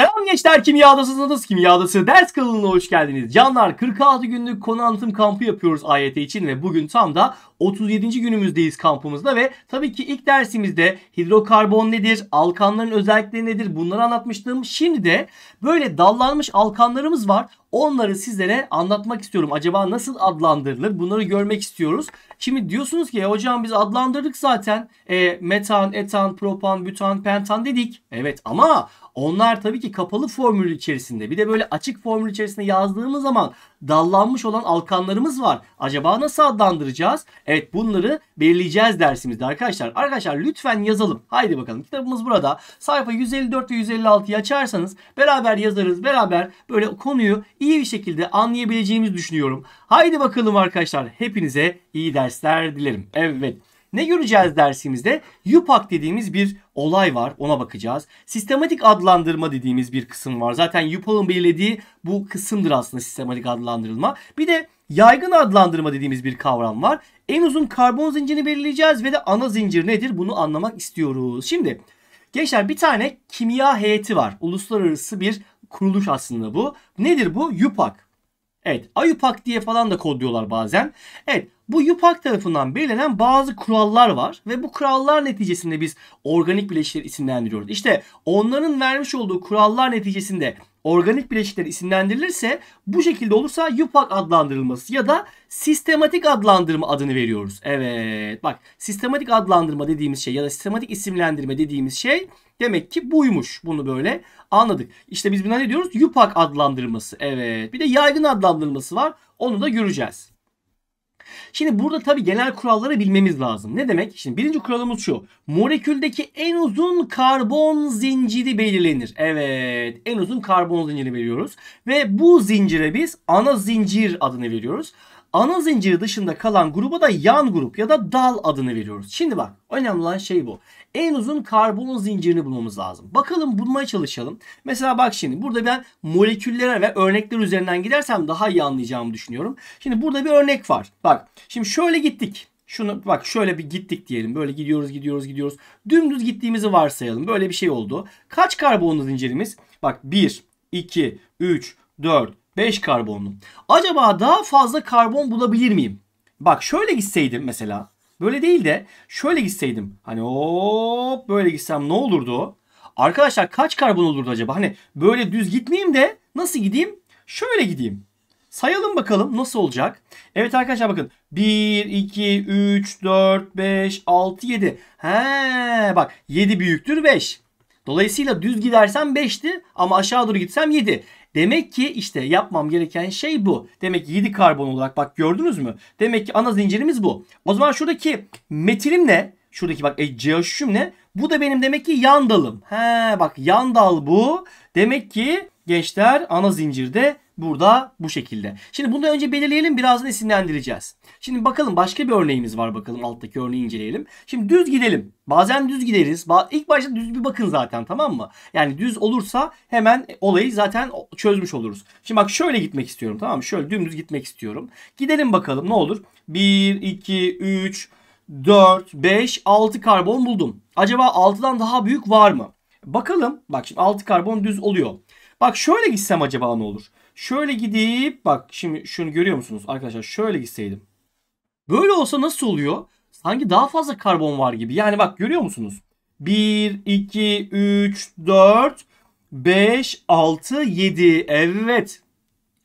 Selam gençler kimyadasınız kimyadası ders kanalına hoş geldiniz. Canlar 46 günlük konu anlatım kampı yapıyoruz AYT için ve bugün tam da 37. günümüzdeyiz kampımızda ve tabii ki ilk dersimizde hidrokarbon nedir, alkanların özellikleri nedir bunları anlatmıştım. Şimdi de böyle dallanmış alkanlarımız var. Onları sizlere anlatmak istiyorum. Acaba nasıl adlandırılır? Bunları görmek istiyoruz. Şimdi diyorsunuz ki e, hocam biz adlandırdık zaten. E, metan, etan, propan, bütan, pentan dedik. Evet ama onlar tabii ki kapalı formül içerisinde bir de böyle açık formül içerisinde yazdığımız zaman dallanmış olan alkanlarımız var. Acaba nasıl adlandıracağız? Evet bunları belirleyeceğiz dersimizde arkadaşlar. Arkadaşlar lütfen yazalım. Haydi bakalım kitabımız burada. Sayfa 154 ve 156'yı açarsanız beraber yazarız. Beraber böyle konuyu iyi bir şekilde anlayabileceğimizi düşünüyorum. Haydi bakalım arkadaşlar hepinize iyi dersler dilerim. Evet. Ne göreceğiz dersimizde? UPAC dediğimiz bir olay var. Ona bakacağız. Sistematik adlandırma dediğimiz bir kısım var. Zaten UPAC'ın belirlediği bu kısımdır aslında sistematik adlandırılma. Bir de yaygın adlandırma dediğimiz bir kavram var. En uzun karbon zincirini belirleyeceğiz ve de ana zincir nedir bunu anlamak istiyoruz. Şimdi gençler bir tane kimya heyeti var. Uluslararası bir kuruluş aslında bu. Nedir bu? UPAC. Evet ayupak diye falan da kodluyorlar bazen. Evet bu yupak tarafından belirlenen bazı kurallar var ve bu kurallar neticesinde biz organik bileşikleri isimlendiriyoruz. İşte onların vermiş olduğu kurallar neticesinde organik bileşikler isimlendirilirse bu şekilde olursa yupak adlandırılması ya da sistematik adlandırma adını veriyoruz. Evet bak sistematik adlandırma dediğimiz şey ya da sistematik isimlendirme dediğimiz şey demek ki buymuş. Bunu böyle anladık. İşte biz buna ne diyoruz? Yupak adlandırması. Evet bir de yaygın adlandırması var onu da göreceğiz. Şimdi burada tabii genel kuralları bilmemiz lazım. Ne demek? Şimdi birinci kuralımız şu. Moleküldeki en uzun karbon zinciri belirlenir. Evet en uzun karbon zinciri veriyoruz. Ve bu zincire biz ana zincir adını veriyoruz. Ana zinciri dışında kalan gruba da yan grup ya da dal adını veriyoruz. Şimdi bak önemli olan şey bu. En uzun karbon zincirini bulmamız lazım. Bakalım bulmaya çalışalım. Mesela bak şimdi burada ben moleküllere ve örnekler üzerinden gidersem daha iyi anlayacağımı düşünüyorum. Şimdi burada bir örnek var. Bak şimdi şöyle gittik. Şunu bak şöyle bir gittik diyelim. Böyle gidiyoruz gidiyoruz gidiyoruz. Dümdüz gittiğimizi varsayalım. Böyle bir şey oldu. Kaç karbonlu zincirimiz? Bak 1, 2, 3, 4, 5 karbonlu. Acaba daha fazla karbon bulabilir miyim? Bak şöyle gitseydim mesela. Böyle değil de şöyle gitseydim. Hani hop böyle gitsem ne olurdu? Arkadaşlar kaç karbon olurdu acaba? Hani böyle düz gitmeyeyim de nasıl gideyim? Şöyle gideyim. Sayalım bakalım nasıl olacak? Evet arkadaşlar bakın. 1, 2, 3, 4, 5, 6, 7. He bak 7 büyüktür 5. Dolayısıyla düz gidersem 5'ti ama aşağı doğru gitsem 7. Demek ki işte yapmam gereken şey bu. Demek ki 7 karbon olarak bak gördünüz mü? Demek ki ana zincirimiz bu. O zaman şuradaki metilim ne? Şuradaki bak e, CH3'üm ne? Bu da benim demek ki yan dalım. He bak yan dal bu. Demek ki gençler ana zincirde Burada bu şekilde. Şimdi bunu önce belirleyelim birazdan isimlendireceğiz. Şimdi bakalım başka bir örneğimiz var bakalım alttaki örneği inceleyelim. Şimdi düz gidelim. Bazen düz gideriz. İlk başta düz bir bakın zaten tamam mı? Yani düz olursa hemen olayı zaten çözmüş oluruz. Şimdi bak şöyle gitmek istiyorum tamam mı? Şöyle dümdüz gitmek istiyorum. Gidelim bakalım ne olur? 1, 2, 3, 4, 5, 6 karbon buldum. Acaba 6'dan daha büyük var mı? Bakalım. Bak şimdi 6 karbon düz oluyor. Bak şöyle gitsem acaba ne olur? Şöyle gidip bak şimdi şunu görüyor musunuz arkadaşlar? Şöyle gitseydim. Böyle olsa nasıl oluyor? Sanki daha fazla karbon var gibi. Yani bak görüyor musunuz? 1, 2, 3, 4, 5, 6, 7. Evet.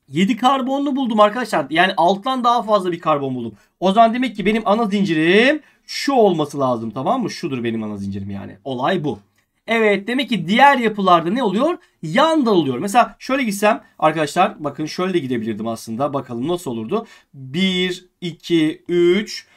7 karbonlu buldum arkadaşlar. Yani alttan daha fazla bir karbon buldum. O zaman demek ki benim ana zincirim şu olması lazım tamam mı? Şudur benim ana zincirim yani. Olay bu. Evet demek ki diğer yapılarda ne oluyor? Yan dal oluyor. Mesela şöyle gitsem arkadaşlar bakın şöyle de gidebilirdim aslında. Bakalım nasıl olurdu? 1, 2, 3,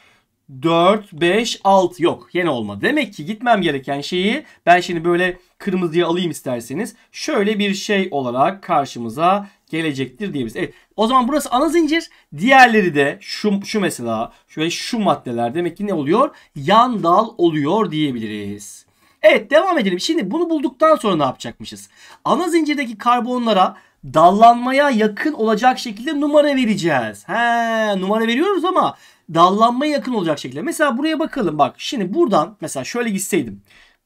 4, 5, 6 yok. Yine olmadı. Demek ki gitmem gereken şeyi ben şimdi böyle kırmızıya alayım isterseniz. Şöyle bir şey olarak karşımıza gelecektir diyebiliriz. Evet. O zaman burası ana zincir. Diğerleri de şu, şu mesela şöyle şu maddeler demek ki ne oluyor? Yan dal oluyor diyebiliriz. Evet devam edelim. Şimdi bunu bulduktan sonra ne yapacakmışız? Ana zincirdeki karbonlara dallanmaya yakın olacak şekilde numara vereceğiz. He, numara veriyoruz ama dallanmaya yakın olacak şekilde. Mesela buraya bakalım bak. Şimdi buradan mesela şöyle gitseydim.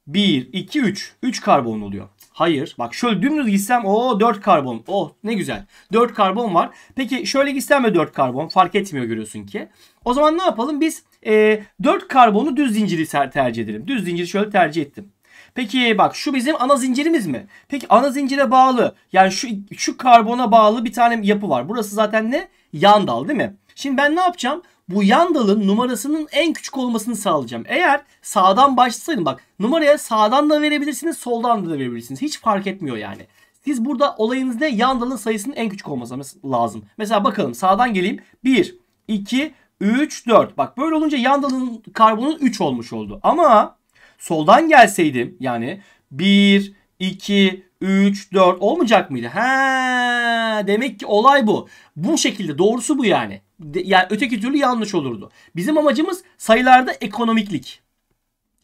1, 2, 3. 3 karbon oluyor. Hayır. Bak şöyle dümdüz gitsem o 4 karbon. Oh ne güzel. 4 karbon var. Peki şöyle gitsem de 4 karbon. Fark etmiyor görüyorsun ki. O zaman ne yapalım? Biz e, ee, 4 karbonlu düz zinciri tercih ederim. Düz zinciri şöyle tercih ettim. Peki bak şu bizim ana zincirimiz mi? Peki ana zincire bağlı yani şu şu karbona bağlı bir tane yapı var. Burası zaten ne? Yan dal değil mi? Şimdi ben ne yapacağım? Bu yan dalın numarasının en küçük olmasını sağlayacağım. Eğer sağdan başlasaydım bak numaraya sağdan da verebilirsiniz soldan da verebilirsiniz. Hiç fark etmiyor yani. Siz burada olayınız ne? Yan dalın sayısının en küçük olması lazım. Mesela bakalım sağdan geleyim. 1, 2, 3, 4. Bak böyle olunca yan dalın karbonun 3 olmuş oldu. Ama soldan gelseydim yani 1, 2, 3, 4 olmayacak mıydı? Ha, demek ki olay bu. Bu şekilde doğrusu bu yani. De, yani öteki türlü yanlış olurdu. Bizim amacımız sayılarda ekonomiklik.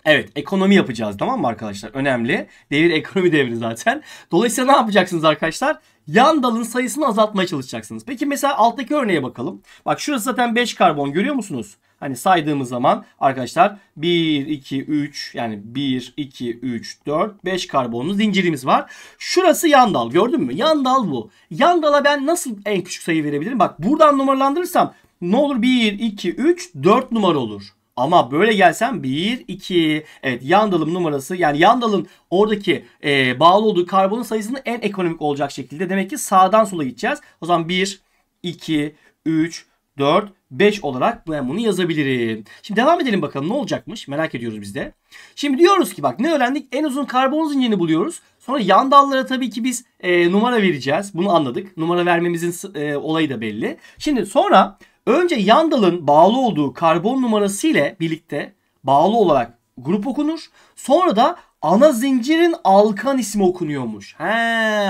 Evet ekonomi yapacağız tamam mı arkadaşlar? Önemli. Devir ekonomi devri zaten. Dolayısıyla ne yapacaksınız arkadaşlar? yan dalın sayısını azaltmaya çalışacaksınız. Peki mesela alttaki örneğe bakalım. Bak şurası zaten 5 karbon görüyor musunuz? Hani saydığımız zaman arkadaşlar 1, 2, 3 yani 1, 2, 3, 4, 5 karbonlu zincirimiz var. Şurası yan dal gördün mü? Yan dal bu. Yan dala ben nasıl en küçük sayı verebilirim? Bak buradan numaralandırırsam ne olur 1, 2, 3, 4 numara olur. Ama böyle gelsen 1, 2. Evet yan dalım numarası yani yan dalın oradaki e, bağlı olduğu karbonun sayısını en ekonomik olacak şekilde. Demek ki sağdan sola gideceğiz. O zaman 1, 2, 3, 4, 5 olarak ben bunu yazabilirim. Şimdi devam edelim bakalım ne olacakmış merak ediyoruz biz de. Şimdi diyoruz ki bak ne öğrendik? En uzun karbon zincirini buluyoruz. Sonra yan dallara tabii ki biz e, numara vereceğiz. Bunu anladık. Numara vermemizin e, olayı da belli. Şimdi sonra Önce yandalın bağlı olduğu karbon numarası ile birlikte bağlı olarak grup okunur. Sonra da ana zincirin alkan ismi okunuyormuş. He,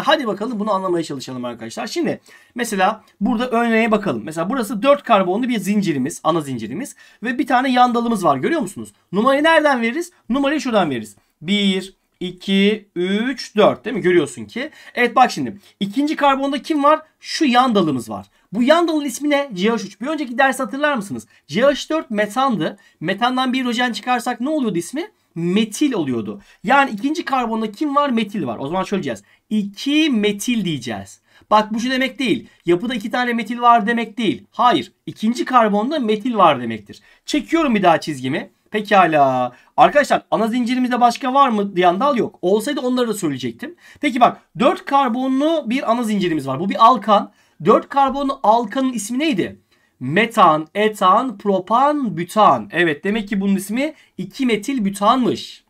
hadi bakalım bunu anlamaya çalışalım arkadaşlar. Şimdi mesela burada örneğe bakalım. Mesela burası 4 karbonlu bir zincirimiz, ana zincirimiz ve bir tane yandalımız var görüyor musunuz? Numarayı nereden veririz? Numarayı şuradan veririz. 1 2 3 4 değil mi? Görüyorsun ki. Evet bak şimdi. ikinci karbonda kim var? Şu yandalımız var. Bu yandalın ismi ne? CH3. Bir önceki ders hatırlar mısınız? CH4 metandı. Metandan bir hidrojen çıkarsak ne oluyordu ismi? Metil oluyordu. Yani ikinci karbonda kim var? Metil var. O zaman şöyle diyeceğiz. 2 metil diyeceğiz. Bak bu şu demek değil. Yapıda iki tane metil var demek değil. Hayır. İkinci karbonda metil var demektir. Çekiyorum bir daha çizgimi. Pekala. Arkadaşlar ana zincirimizde başka var mı Yandal yok. Olsaydı onları da söyleyecektim. Peki bak 4 karbonlu bir ana zincirimiz var. Bu bir alkan. 4 karbonlu alkanın ismi neydi? Metan, etan, propan, bütan. Evet demek ki bunun ismi 2 metil bütanmış.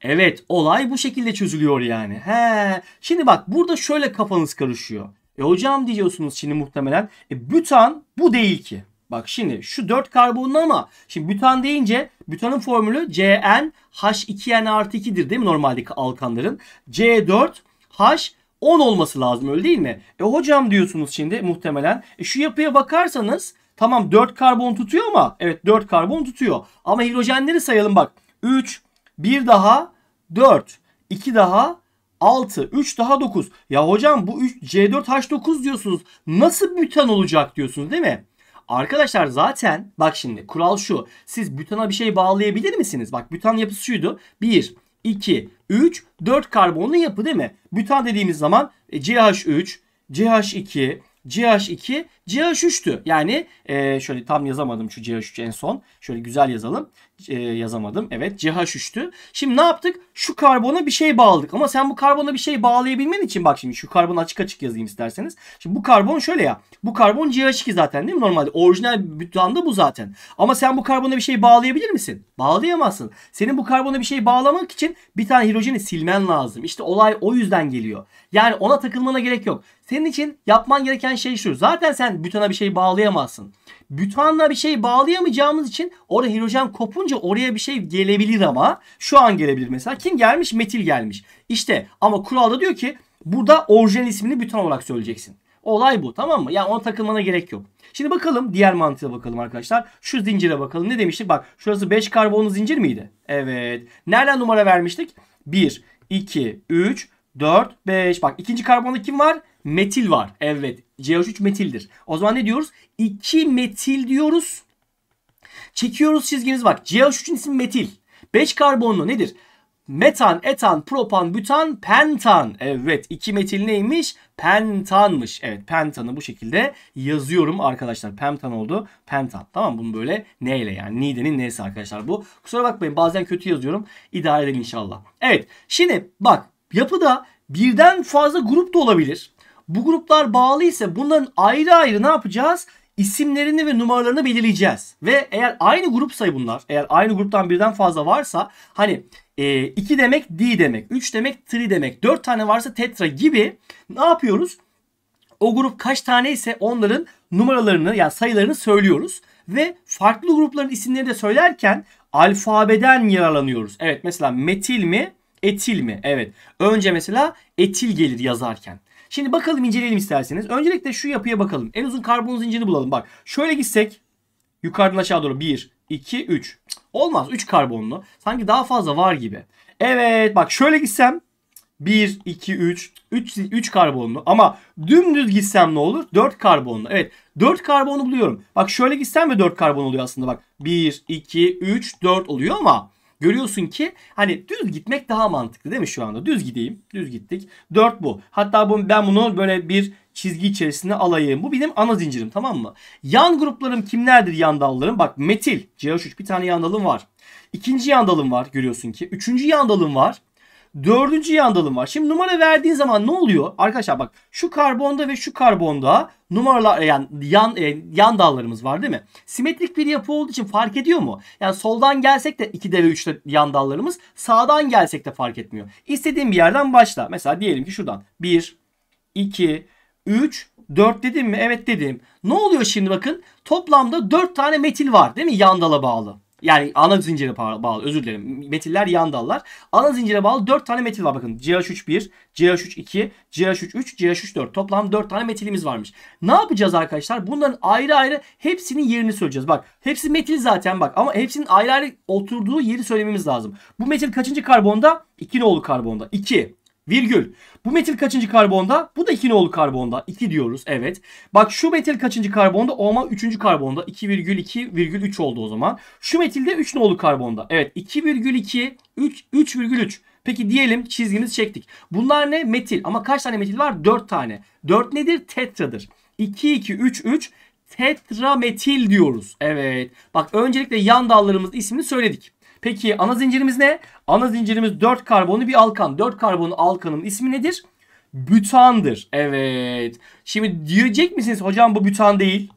Evet olay bu şekilde çözülüyor yani. He. Şimdi bak burada şöyle kafanız karışıyor. E hocam diyorsunuz şimdi muhtemelen e, bütan bu değil ki. Bak şimdi şu 4 karbonlu ama şimdi bütan deyince bütanın formülü CN H2N artı 2'dir değil mi normaldeki alkanların? C4 H 10 olması lazım öyle değil mi? E hocam diyorsunuz şimdi muhtemelen. E, şu yapıya bakarsanız tamam 4 karbon tutuyor ama evet 4 karbon tutuyor. Ama hidrojenleri sayalım bak. 3, 1 daha 4, 2 daha 6, 3 daha 9. Ya hocam bu 3, C4H9 diyorsunuz. Nasıl bütan olacak diyorsunuz değil mi? Arkadaşlar zaten bak şimdi kural şu. Siz butana bir şey bağlayabilir misiniz? Bak butan yapısı şuydu. 1, 2, 3, 4 karbonlu yapı değil mi? Bütan dediğimiz zaman CH3, CH2, CH2 CH3'tü. Yani e, şöyle tam yazamadım şu CH3 en son. Şöyle güzel yazalım. E, yazamadım. Evet CH3'tü. Şimdi ne yaptık? Şu karbona bir şey bağladık. Ama sen bu karbona bir şey bağlayabilmen için bak şimdi şu karbonu açık açık yazayım isterseniz. Şimdi bu karbon şöyle ya. Bu karbon CH2 zaten değil mi? Normalde orijinal bütanda bu zaten. Ama sen bu karbona bir şey bağlayabilir misin? Bağlayamazsın. Senin bu karbona bir şey bağlamak için bir tane hidrojeni silmen lazım. İşte olay o yüzden geliyor. Yani ona takılmana gerek yok. Senin için yapman gereken şey şu. Zaten sen yüzden bütana bir şey bağlayamazsın. Bütanla bir şey bağlayamayacağımız için orada hidrojen kopunca oraya bir şey gelebilir ama şu an gelebilir mesela. Kim gelmiş? Metil gelmiş. İşte ama kuralda diyor ki burada orijinal ismini butan olarak söyleyeceksin. Olay bu tamam mı? Yani ona takılmana gerek yok. Şimdi bakalım diğer mantığa bakalım arkadaşlar. Şu zincire bakalım. Ne demiştik? Bak şurası 5 karbonlu zincir miydi? Evet. Nereden numara vermiştik? 1, 2, 3, 4, 5. Bak ikinci karbonda kim var? Metil var. Evet. CH3 metildir. O zaman ne diyoruz? 2 metil diyoruz. Çekiyoruz çizgimiz bak. CH3'ün ismi metil. 5 karbonlu nedir? Metan, etan, propan, butan, pentan. Evet iki metil neymiş? Pentanmış. Evet pentanı bu şekilde yazıyorum arkadaşlar. Pentan oldu. Pentan. Tamam bunu böyle neyle yani nidenin neyse arkadaşlar bu. Kusura bakmayın bazen kötü yazıyorum. İdare edin inşallah. Evet şimdi bak yapıda birden fazla grup da olabilir. Bu gruplar bağlı ise bunların ayrı ayrı ne yapacağız? İsimlerini ve numaralarını belirleyeceğiz. Ve eğer aynı grup sayı bunlar, eğer aynı gruptan birden fazla varsa hani 2 e, iki demek D demek, 3 demek tri demek, 4 tane varsa tetra gibi ne yapıyoruz? O grup kaç tane ise onların numaralarını yani sayılarını söylüyoruz. Ve farklı grupların isimlerini de söylerken alfabeden yararlanıyoruz. Evet mesela metil mi, etil mi? Evet önce mesela etil gelir yazarken. Şimdi bakalım inceleyelim isterseniz. Öncelikle şu yapıya bakalım. En uzun karbon zincirini bulalım. Bak şöyle gitsek yukarıdan aşağı doğru 1, 2, 3. Olmaz 3 karbonlu. Sanki daha fazla var gibi. Evet bak şöyle gitsem 1, 2, 3, 3, 3 karbonlu. Ama dümdüz gitsem ne olur? 4 karbonlu. Evet 4 karbonu buluyorum. Bak şöyle gitsem de 4 karbon oluyor aslında bak. 1, 2, 3, 4 oluyor ama Görüyorsun ki hani düz gitmek daha mantıklı değil mi şu anda? Düz gideyim. Düz gittik. 4 bu. Hatta bu, ben bunu böyle bir çizgi içerisinde alayım. Bu benim ana zincirim tamam mı? Yan gruplarım kimlerdir yan dallarım? Bak metil. CH3 bir tane yan dalım var. İkinci yan dalım var görüyorsun ki. Üçüncü yan dalım var. Dördüncü yandalım var. Şimdi numara verdiğin zaman ne oluyor? Arkadaşlar bak şu karbonda ve şu karbonda numaralar e, yani yan e, yan dallarımız var değil mi? Simetrik bir yapı olduğu için fark ediyor mu? Yani soldan gelsek de 2'de ve 3'te yan dallarımız sağdan gelsek de fark etmiyor. İstediğin bir yerden başla. Mesela diyelim ki şuradan 1, 2, 3, 4 dedim mi? Evet dedim. Ne oluyor şimdi bakın? Toplamda 4 tane metil var değil mi yan dala bağlı? Yani ana zincire bağlı özür dilerim. Metiller yan dallar. Ana zincire bağlı 4 tane metil var bakın. ch 31 1 32 3 33 ch 34 Toplam 4 tane metilimiz varmış. Ne yapacağız arkadaşlar? Bunların ayrı ayrı hepsinin yerini söyleyeceğiz. Bak hepsi metil zaten bak ama hepsinin ayrı ayrı oturduğu yeri söylememiz lazım. Bu metil kaçıncı karbonda? 2 nolu karbonda. 2. Virgül. Bu metil kaçıncı karbonda? Bu da 2 nolu karbonda. 2 diyoruz evet. Bak şu metil kaçıncı karbonda? OMA 3. karbonda. 2,2,3 oldu o zaman. Şu metil de 3 nolu karbonda. Evet 2,2 3 3,3. Peki diyelim çizgimizi çektik. Bunlar ne? Metil. Ama kaç tane metil var? 4 tane. 4 nedir? Tetradır. 2 2 3 3 tetrametil diyoruz. Evet. Bak öncelikle yan dallarımız ismini söyledik. Peki ana zincirimiz ne? Ana zincirimiz 4 karbonlu bir alkan. 4 karbonlu alkanın ismi nedir? Bütandır. Evet. Şimdi diyecek misiniz hocam bu bütan değil.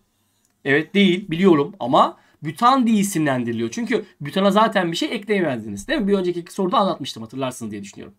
Evet değil biliyorum ama bütan diye isimlendiriliyor. Çünkü bütana zaten bir şey ekleyemezdiniz. Değil mi? Bir önceki soruda anlatmıştım hatırlarsınız diye düşünüyorum.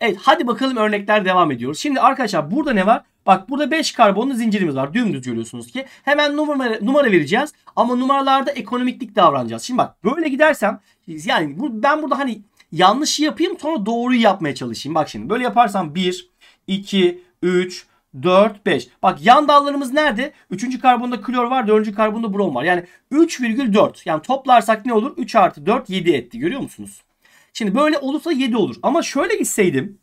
Evet hadi bakalım örnekler devam ediyoruz. Şimdi arkadaşlar burada ne var? Bak burada 5 karbonlu zincirimiz var. Dümdüz görüyorsunuz ki. Hemen numara, numara vereceğiz. Ama numaralarda ekonomiklik davranacağız. Şimdi bak böyle gidersem yani bu, ben burada hani yanlışı yapayım sonra doğruyu yapmaya çalışayım. Bak şimdi böyle yaparsam 1, 2, 3, 4, 5. Bak yan dallarımız nerede? 3. karbonda klor var, 4. karbonda brom var. Yani 3,4. Yani toplarsak ne olur? 3 artı 4, 7 etti. Görüyor musunuz? Şimdi böyle olursa 7 olur. Ama şöyle gitseydim.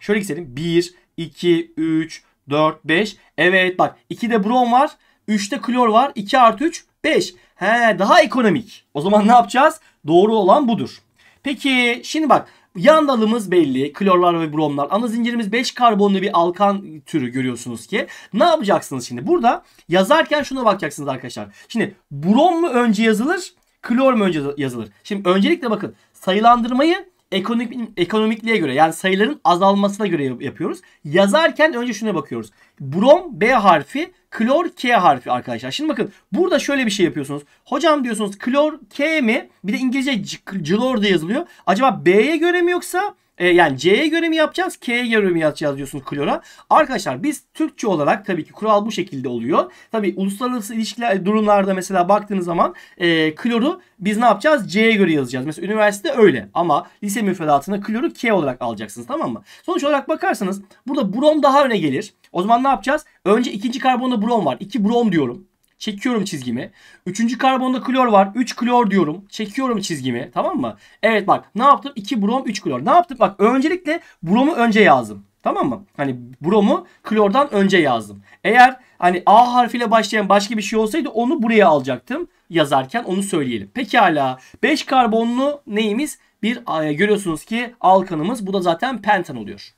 Şöyle gitseydim. 1, 2, 3, 4, 5. Evet bak 2'de brom var. 3'te klor var. 2 artı 3, 5. He daha ekonomik. O zaman ne yapacağız? Doğru olan budur. Peki şimdi bak yan dalımız belli. Klorlar ve bromlar. Ana zincirimiz 5 karbonlu bir alkan türü görüyorsunuz ki. Ne yapacaksınız şimdi? Burada yazarken şuna bakacaksınız arkadaşlar. Şimdi brom mu önce yazılır? Klor mu önce yazılır? Şimdi öncelikle bakın sayılandırmayı ekonomik ekonomikliğe göre yani sayıların azalmasına göre yapıyoruz. Yazarken önce şuna bakıyoruz. Brom B harfi, klor K harfi arkadaşlar. Şimdi bakın burada şöyle bir şey yapıyorsunuz. Hocam diyorsunuz klor K mi? Bir de İngilizce clor da yazılıyor. Acaba B'ye göre mi yoksa e, yani C'ye göre mi yapacağız, K'ye göre mi yapacağız diyorsunuz klora. Arkadaşlar biz Türkçe olarak tabii ki kural bu şekilde oluyor. Tabii uluslararası ilişkiler durumlarda mesela baktığınız zaman e, kloru biz ne yapacağız? C'ye göre yazacağız. Mesela üniversite öyle ama lise müfredatına kloru K olarak alacaksınız tamam mı? Sonuç olarak bakarsanız burada brom daha öne gelir. O zaman ne yapacağız? Önce ikinci karbonda brom var. İki brom diyorum. Çekiyorum çizgimi. Üçüncü karbonda klor var. üç klor diyorum. Çekiyorum çizgimi. Tamam mı? Evet bak ne yaptım? 2 brom üç klor. Ne yaptım? Bak öncelikle bromu önce yazdım. Tamam mı? Hani bromu klordan önce yazdım. Eğer hani A harfiyle başlayan başka bir şey olsaydı onu buraya alacaktım yazarken onu söyleyelim. Pekala 5 karbonlu neyimiz? Bir e, görüyorsunuz ki alkanımız bu da zaten pentan oluyor.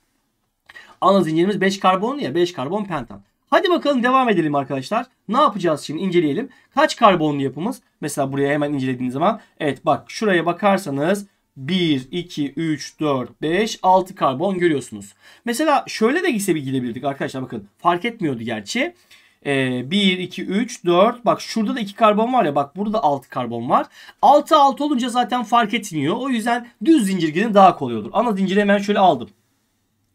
Ana zincirimiz 5 karbonlu ya 5 karbon pentan. Hadi bakalım devam edelim arkadaşlar. Ne yapacağız şimdi inceleyelim. Kaç karbonlu yapımız? Mesela buraya hemen incelediğiniz zaman. Evet bak şuraya bakarsanız 1, 2, 3, 4, 5, 6 karbon görüyorsunuz. Mesela şöyle de gitse bir gidebilirdik arkadaşlar bakın. Fark etmiyordu gerçi. Ee, 1, 2, 3, 4. Bak şurada da 2 karbon var ya. Bak burada da 6 karbon var. 6, 6 olunca zaten fark etmiyor. O yüzden düz zincir gidin daha kolay olur. Ana zinciri hemen şöyle aldım.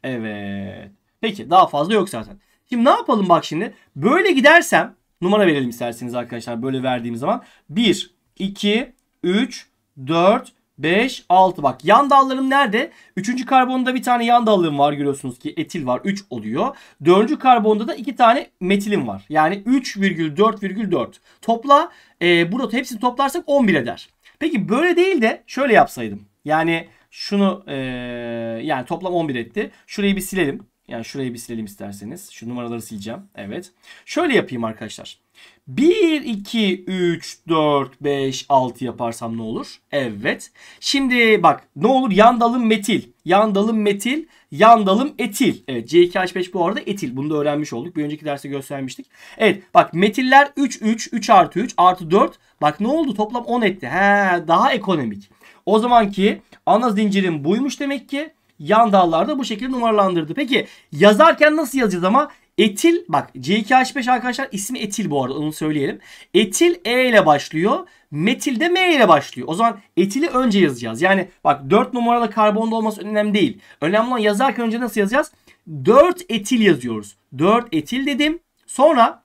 Evet. Peki daha fazla yok zaten. Şimdi ne yapalım bak şimdi. Böyle gidersem numara verelim isterseniz arkadaşlar böyle verdiğim zaman. 1, 2, 3, 4, 5, 6 bak yan dallarım nerede? üçüncü karbonda bir tane yan dallarım var görüyorsunuz ki etil var 3 oluyor. dördüncü karbonda da iki tane metilim var. Yani 3,4,4 topla e, bu rota hepsini toplarsak 11 eder. Peki böyle değil de şöyle yapsaydım. Yani şunu e, yani toplam 11 etti. Şurayı bir silelim. Yani şurayı bir silelim isterseniz. Şu numaraları sileceğim. Evet. Şöyle yapayım arkadaşlar. 1, 2, 3, 4, 5, 6 yaparsam ne olur? Evet. Şimdi bak ne olur? Yan dalım metil. Yan dalım metil. Yan dalım etil. Evet C2H5 bu arada etil. Bunu da öğrenmiş olduk. Bir önceki derste göstermiştik. Evet bak metiller 3, 3, 3 artı 3 artı 4. Bak ne oldu? Toplam 10 etti. He daha ekonomik. O zamanki ana zincirim buymuş demek ki yan dallarda bu şekilde numaralandırdı. Peki yazarken nasıl yazacağız ama? Etil bak C2H5 arkadaşlar ismi etil bu arada onu söyleyelim. Etil E ile başlıyor. Metil de M ile başlıyor. O zaman etili önce yazacağız. Yani bak 4 numaralı karbonda olması önemli değil. Önemli olan yazarken önce nasıl yazacağız? 4 etil yazıyoruz. 4 etil dedim. Sonra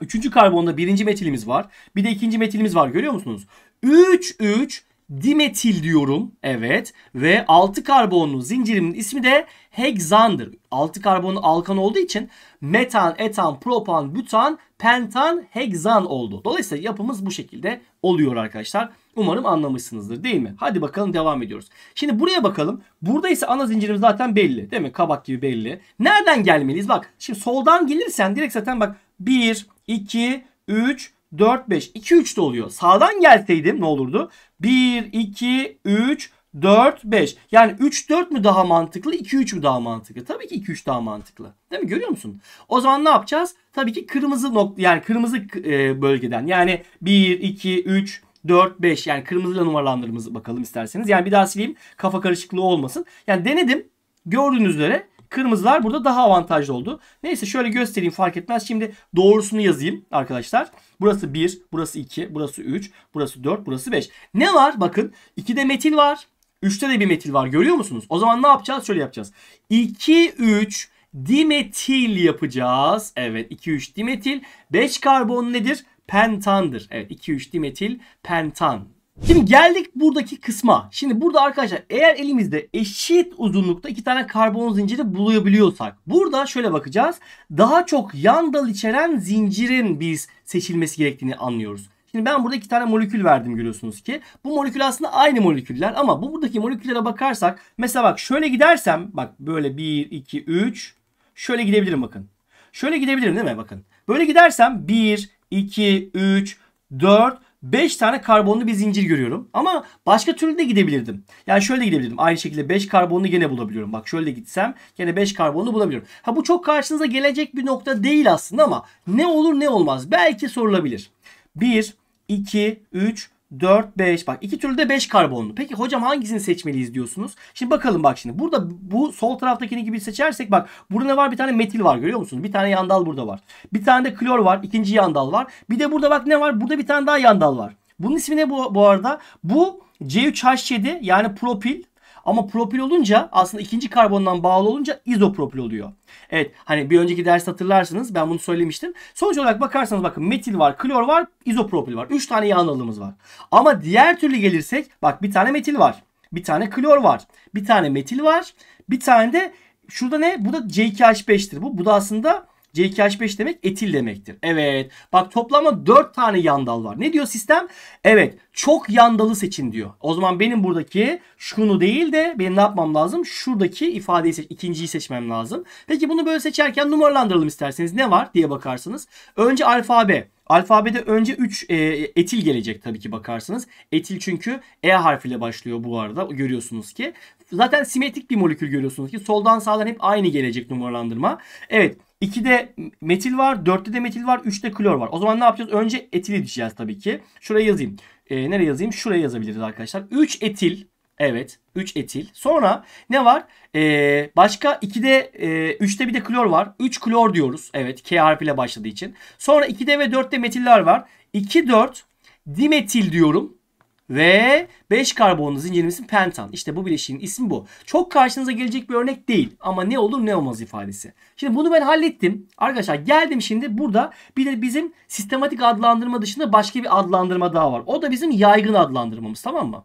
3. karbonda 1. metilimiz var. Bir de 2. metilimiz var görüyor musunuz? 3 3 dimetil diyorum. Evet. Ve 6 karbonlu zincirimin ismi de heksandır. 6 karbonlu alkan olduğu için metan, etan, propan, butan, pentan, heksan oldu. Dolayısıyla yapımız bu şekilde oluyor arkadaşlar. Umarım anlamışsınızdır değil mi? Hadi bakalım devam ediyoruz. Şimdi buraya bakalım. Burada ise ana zincirimiz zaten belli. Değil mi? Kabak gibi belli. Nereden gelmeliyiz? Bak şimdi soldan gelirsen direkt zaten bak 1, 2, 3, 4, 5. 2, 3 de oluyor. Sağdan gelseydim ne olurdu? 1, 2, 3, 4, 5. Yani 3, 4 mü daha mantıklı, 2, 3 mü daha mantıklı? Tabii ki 2, 3 daha mantıklı. Değil mi? Görüyor musun? O zaman ne yapacağız? Tabii ki kırmızı nokta yani kırmızı e, bölgeden. Yani 1, 2, 3, 4, 5 yani kırmızıyla numaralandırımızı bakalım isterseniz. Yani bir daha sileyim kafa karışıklığı olmasın. Yani denedim gördüğünüz üzere Kırmızılar burada daha avantajlı oldu. Neyse şöyle göstereyim fark etmez. Şimdi doğrusunu yazayım arkadaşlar. Burası 1, burası 2, burası 3, burası 4, burası 5. Ne var? Bakın 2'de metil var. 3'te de bir metil var. Görüyor musunuz? O zaman ne yapacağız? Şöyle yapacağız. 2, 3 dimetil yapacağız. Evet 2, 3 dimetil. 5 karbon nedir? Pentandır. Evet 2, 3 dimetil pentan Şimdi geldik buradaki kısma. Şimdi burada arkadaşlar eğer elimizde eşit uzunlukta iki tane karbon zinciri bulabiliyorsak burada şöyle bakacağız. Daha çok yan dal içeren zincirin biz seçilmesi gerektiğini anlıyoruz. Şimdi ben burada iki tane molekül verdim görüyorsunuz ki. Bu molekül aslında aynı moleküller ama bu buradaki moleküllere bakarsak mesela bak şöyle gidersem bak böyle 1 2 3 şöyle gidebilirim bakın. Şöyle gidebilirim değil mi bakın. Böyle gidersem 1 2 3 4 5 tane karbonlu bir zincir görüyorum. Ama başka türlü de gidebilirdim. Yani şöyle gidebilirdim. Aynı şekilde 5 karbonlu gene bulabiliyorum. Bak şöyle gitsem gene 5 karbonlu bulabiliyorum. Ha bu çok karşınıza gelecek bir nokta değil aslında ama ne olur ne olmaz. Belki sorulabilir. 1, 2, 3, 4, 5. Bak iki türlü de 5 karbonlu. Peki hocam hangisini seçmeliyiz diyorsunuz. Şimdi bakalım bak şimdi. Burada bu sol taraftakini gibi seçersek bak burada ne var? Bir tane metil var görüyor musunuz? Bir tane yandal burada var. Bir tane de klor var. ikinci yandal var. Bir de burada bak ne var? Burada bir tane daha yandal var. Bunun ismi ne bu, bu arada? Bu C3H7 yani propil ama propil olunca aslında ikinci karbondan bağlı olunca izopropil oluyor. Evet hani bir önceki ders hatırlarsınız ben bunu söylemiştim. Sonuç olarak bakarsanız bakın metil var, klor var, izopropil var. 3 tane yağın alımız var. Ama diğer türlü gelirsek bak bir tane metil var. Bir tane klor var. Bir tane metil var. Bir tane de şurada ne? Bu da ckh 5tir Bu, bu da aslında CH5 demek etil demektir. Evet. Bak toplama 4 tane yandal var. Ne diyor sistem? Evet. Çok yandalı seçin diyor. O zaman benim buradaki şunu değil de benim ne yapmam lazım? Şuradaki ifadeyi seç, ikinciyi seçmem lazım. Peki bunu böyle seçerken numaralandıralım isterseniz. Ne var diye bakarsınız. Önce alfabe. Alfabede önce 3 e, etil gelecek tabii ki bakarsınız. Etil çünkü E harfiyle başlıyor bu arada görüyorsunuz ki. Zaten simetrik bir molekül görüyorsunuz ki soldan sağdan hep aynı gelecek numaralandırma. Evet 2'de metil var. 4'te de metil var. 3'te klor var. O zaman ne yapacağız? Önce etili diyeceğiz tabii ki. Şuraya yazayım. E, nereye yazayım? Şuraya yazabiliriz arkadaşlar. 3 etil. Evet. 3 etil. Sonra ne var? Ee, başka 2'de e, 3'te bir de klor var. 3 klor diyoruz. Evet. K harfiyle başladığı için. Sonra 2'de ve 4'te metiller var. 2, 4 dimetil diyorum ve 5 karbonlu zincirimizin pentan. İşte bu bileşiğin ismi bu. Çok karşınıza gelecek bir örnek değil ama ne olur ne olmaz ifadesi. Şimdi bunu ben hallettim. Arkadaşlar geldim şimdi burada bir de bizim sistematik adlandırma dışında başka bir adlandırma daha var. O da bizim yaygın adlandırmamız tamam mı?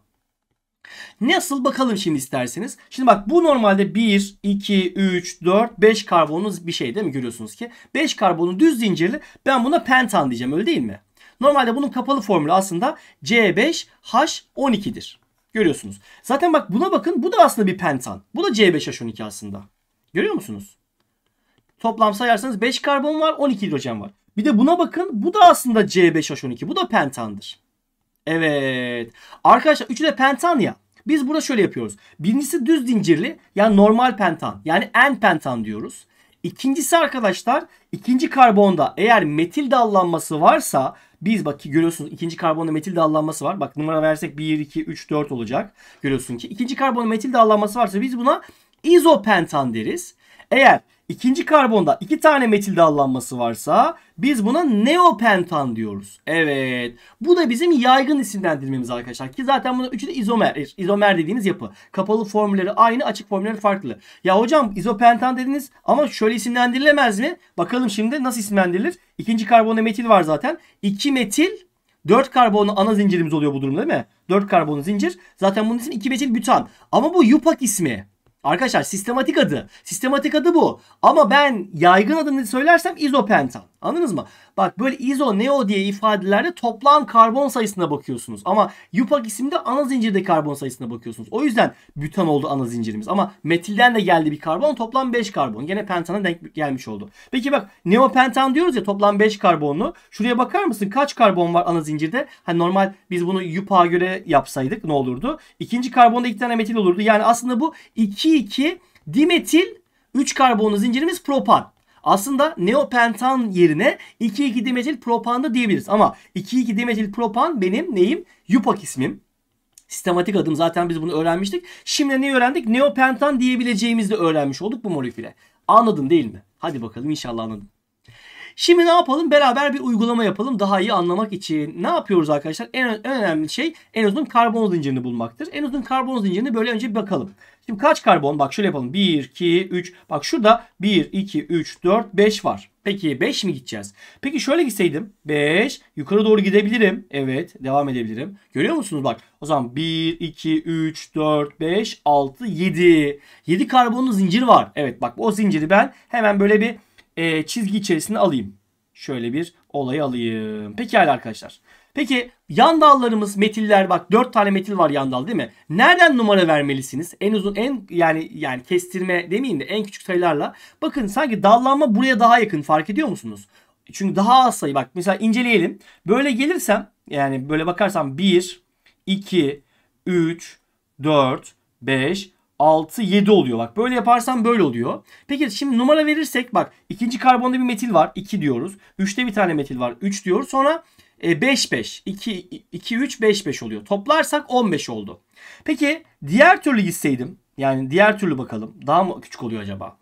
Nasıl bakalım şimdi isterseniz. Şimdi bak bu normalde 1, 2, 3, 4, 5 karbonlu bir şey değil mi? Görüyorsunuz ki 5 karbonlu düz zincirli ben buna pentan diyeceğim öyle değil mi? Normalde bunun kapalı formülü aslında C5H12'dir. Görüyorsunuz. Zaten bak buna bakın. Bu da aslında bir pentan. Bu da C5H12 aslında. Görüyor musunuz? Toplam sayarsanız 5 karbon var 12 hidrojen var. Bir de buna bakın. Bu da aslında C5H12. Bu da pentandır. Evet. Arkadaşlar üçü de pentan ya. Biz burada şöyle yapıyoruz. Birincisi düz zincirli yani normal pentan yani N pentan diyoruz. İkincisi arkadaşlar ikinci karbonda eğer metil dallanması varsa biz bak ki görüyorsunuz ikinci karbonda metil dallanması var. Bak numara versek 1, 2, 3, 4 olacak. Görüyorsun ki ikinci karbonda metil dallanması varsa biz buna izopentan deriz. Eğer İkinci karbonda iki tane metil dallanması varsa biz buna neopentan diyoruz. Evet. Bu da bizim yaygın isimlendirmemiz arkadaşlar. Ki zaten bunun üçü de izomer. İzomer dediğimiz yapı. Kapalı formülleri aynı, açık formülleri farklı. Ya hocam izopentan dediniz ama şöyle isimlendirilemez mi? Bakalım şimdi nasıl isimlendirilir? İkinci karbonda metil var zaten. İki metil dört karbonlu ana zincirimiz oluyor bu durumda değil mi? Dört karbonlu zincir. Zaten bunun ismi iki metil bütan. Ama bu yupak ismi. Arkadaşlar sistematik adı. Sistematik adı bu. Ama ben yaygın adını söylersem izopentan. Anladınız mı? Bak böyle izo, neo diye ifadelerde toplam karbon sayısına bakıyorsunuz. Ama yupak isimde ana zincirde karbon sayısına bakıyorsunuz. O yüzden bütan oldu ana zincirimiz. Ama metilden de geldi bir karbon. Toplam 5 karbon. Gene pentana denk gelmiş oldu. Peki bak neopentan diyoruz ya toplam 5 karbonlu. Şuraya bakar mısın? Kaç karbon var ana zincirde? Hani normal biz bunu yupa göre yapsaydık ne olurdu? İkinci karbonda iki tane metil olurdu. Yani aslında bu 2-2 dimetil 3 karbonlu zincirimiz propan. Aslında neopentan yerine 2,2 dimetil propan da diyebiliriz. Ama 2,2 dimetil propan benim neyim? Yupak ismim. Sistematik adım zaten biz bunu öğrenmiştik. Şimdi ne öğrendik? Neopentan diyebileceğimizi de öğrenmiş olduk bu moleküle. Anladın değil mi? Hadi bakalım inşallah anladın. Şimdi ne yapalım? Beraber bir uygulama yapalım daha iyi anlamak için. Ne yapıyoruz arkadaşlar? En, en önemli şey en uzun karbon zincirini bulmaktır. En uzun karbon zincirini böyle önce bir bakalım. Şimdi kaç karbon? Bak şöyle yapalım. 1, 2, 3. Bak şurada 1, 2, 3, 4, 5 var. Peki 5 mi gideceğiz? Peki şöyle gitseydim. 5. Yukarı doğru gidebilirim. Evet. Devam edebilirim. Görüyor musunuz? Bak o zaman 1, 2, 3, 4, 5, 6, 7. 7 karbonlu zincir var. Evet bak o zinciri ben hemen böyle bir e, çizgi içerisine alayım. Şöyle bir olayı alayım. Pekala arkadaşlar. Peki yan dallarımız metiller bak 4 tane metil var yan dal değil mi? Nereden numara vermelisiniz? En uzun en yani yani kestirme demeyin de en küçük sayılarla. Bakın sanki dallanma buraya daha yakın fark ediyor musunuz? Çünkü daha az sayı bak mesela inceleyelim. Böyle gelirsem yani böyle bakarsam 1, 2, 3, 4, 5, 6, 7 oluyor. Bak böyle yaparsam böyle oluyor. Peki şimdi numara verirsek bak ikinci karbonda bir metil var. 2 diyoruz. Üçte bir tane metil var. 3 diyoruz. Sonra 5 5 2 2 3 5 5 oluyor. Toplarsak 15 oldu. Peki diğer türlü gitseydim yani diğer türlü bakalım daha mı küçük oluyor acaba?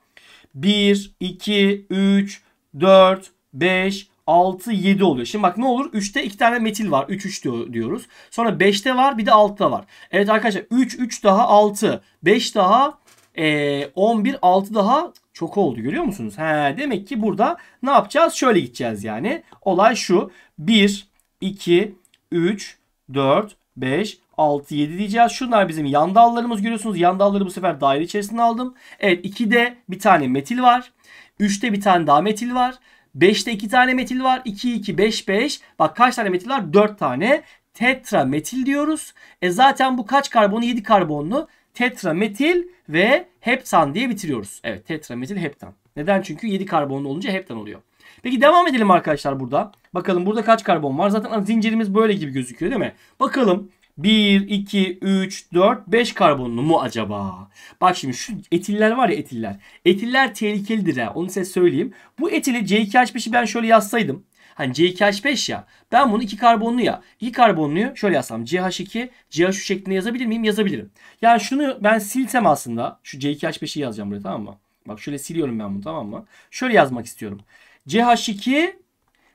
1 2 3 4 5 6 7 oluyor. Şimdi bak ne olur 3'te 2 tane metil var. 3 3 diyoruz. Sonra 5'te var bir de 6'da var. Evet arkadaşlar 3 3 daha 6 5 daha e, 11 6 daha çok oldu görüyor musunuz? He, demek ki burada ne yapacağız? Şöyle gideceğiz yani. Olay şu. 1, 2, 3, 4, 5, 6, 7 diyeceğiz. Şunlar bizim yan dallarımız görüyorsunuz. Yan dalları bu sefer daire içerisinde aldım. Evet 2'de bir tane metil var. 3'te bir tane daha metil var. 5'te 2 tane metil var. 2, 2, 5, 5. Bak kaç tane metil var? 4 tane. Tetrametil diyoruz. E zaten bu kaç karbonu? 7 karbonlu tetrametil ve heptan diye bitiriyoruz. Evet tetrametil heptan. Neden? Çünkü 7 karbonlu olunca heptan oluyor. Peki devam edelim arkadaşlar burada. Bakalım burada kaç karbon var? Zaten zincirimiz böyle gibi gözüküyor değil mi? Bakalım 1, 2, 3, 4, 5 karbonlu mu acaba? Bak şimdi şu etiller var ya etiller. Etiller tehlikelidir ha. Onu size söyleyeyim. Bu etili C2H5'i ben şöyle yazsaydım. Hani C2H5 ya. Ben bunu iki karbonlu ya. İki karbonluyu şöyle yazsam. CH2, CH3 şeklinde yazabilir miyim? Yazabilirim. Yani şunu ben silsem aslında. Şu C2H5'i yazacağım buraya tamam mı? Bak şöyle siliyorum ben bunu tamam mı? Şöyle yazmak istiyorum. CH2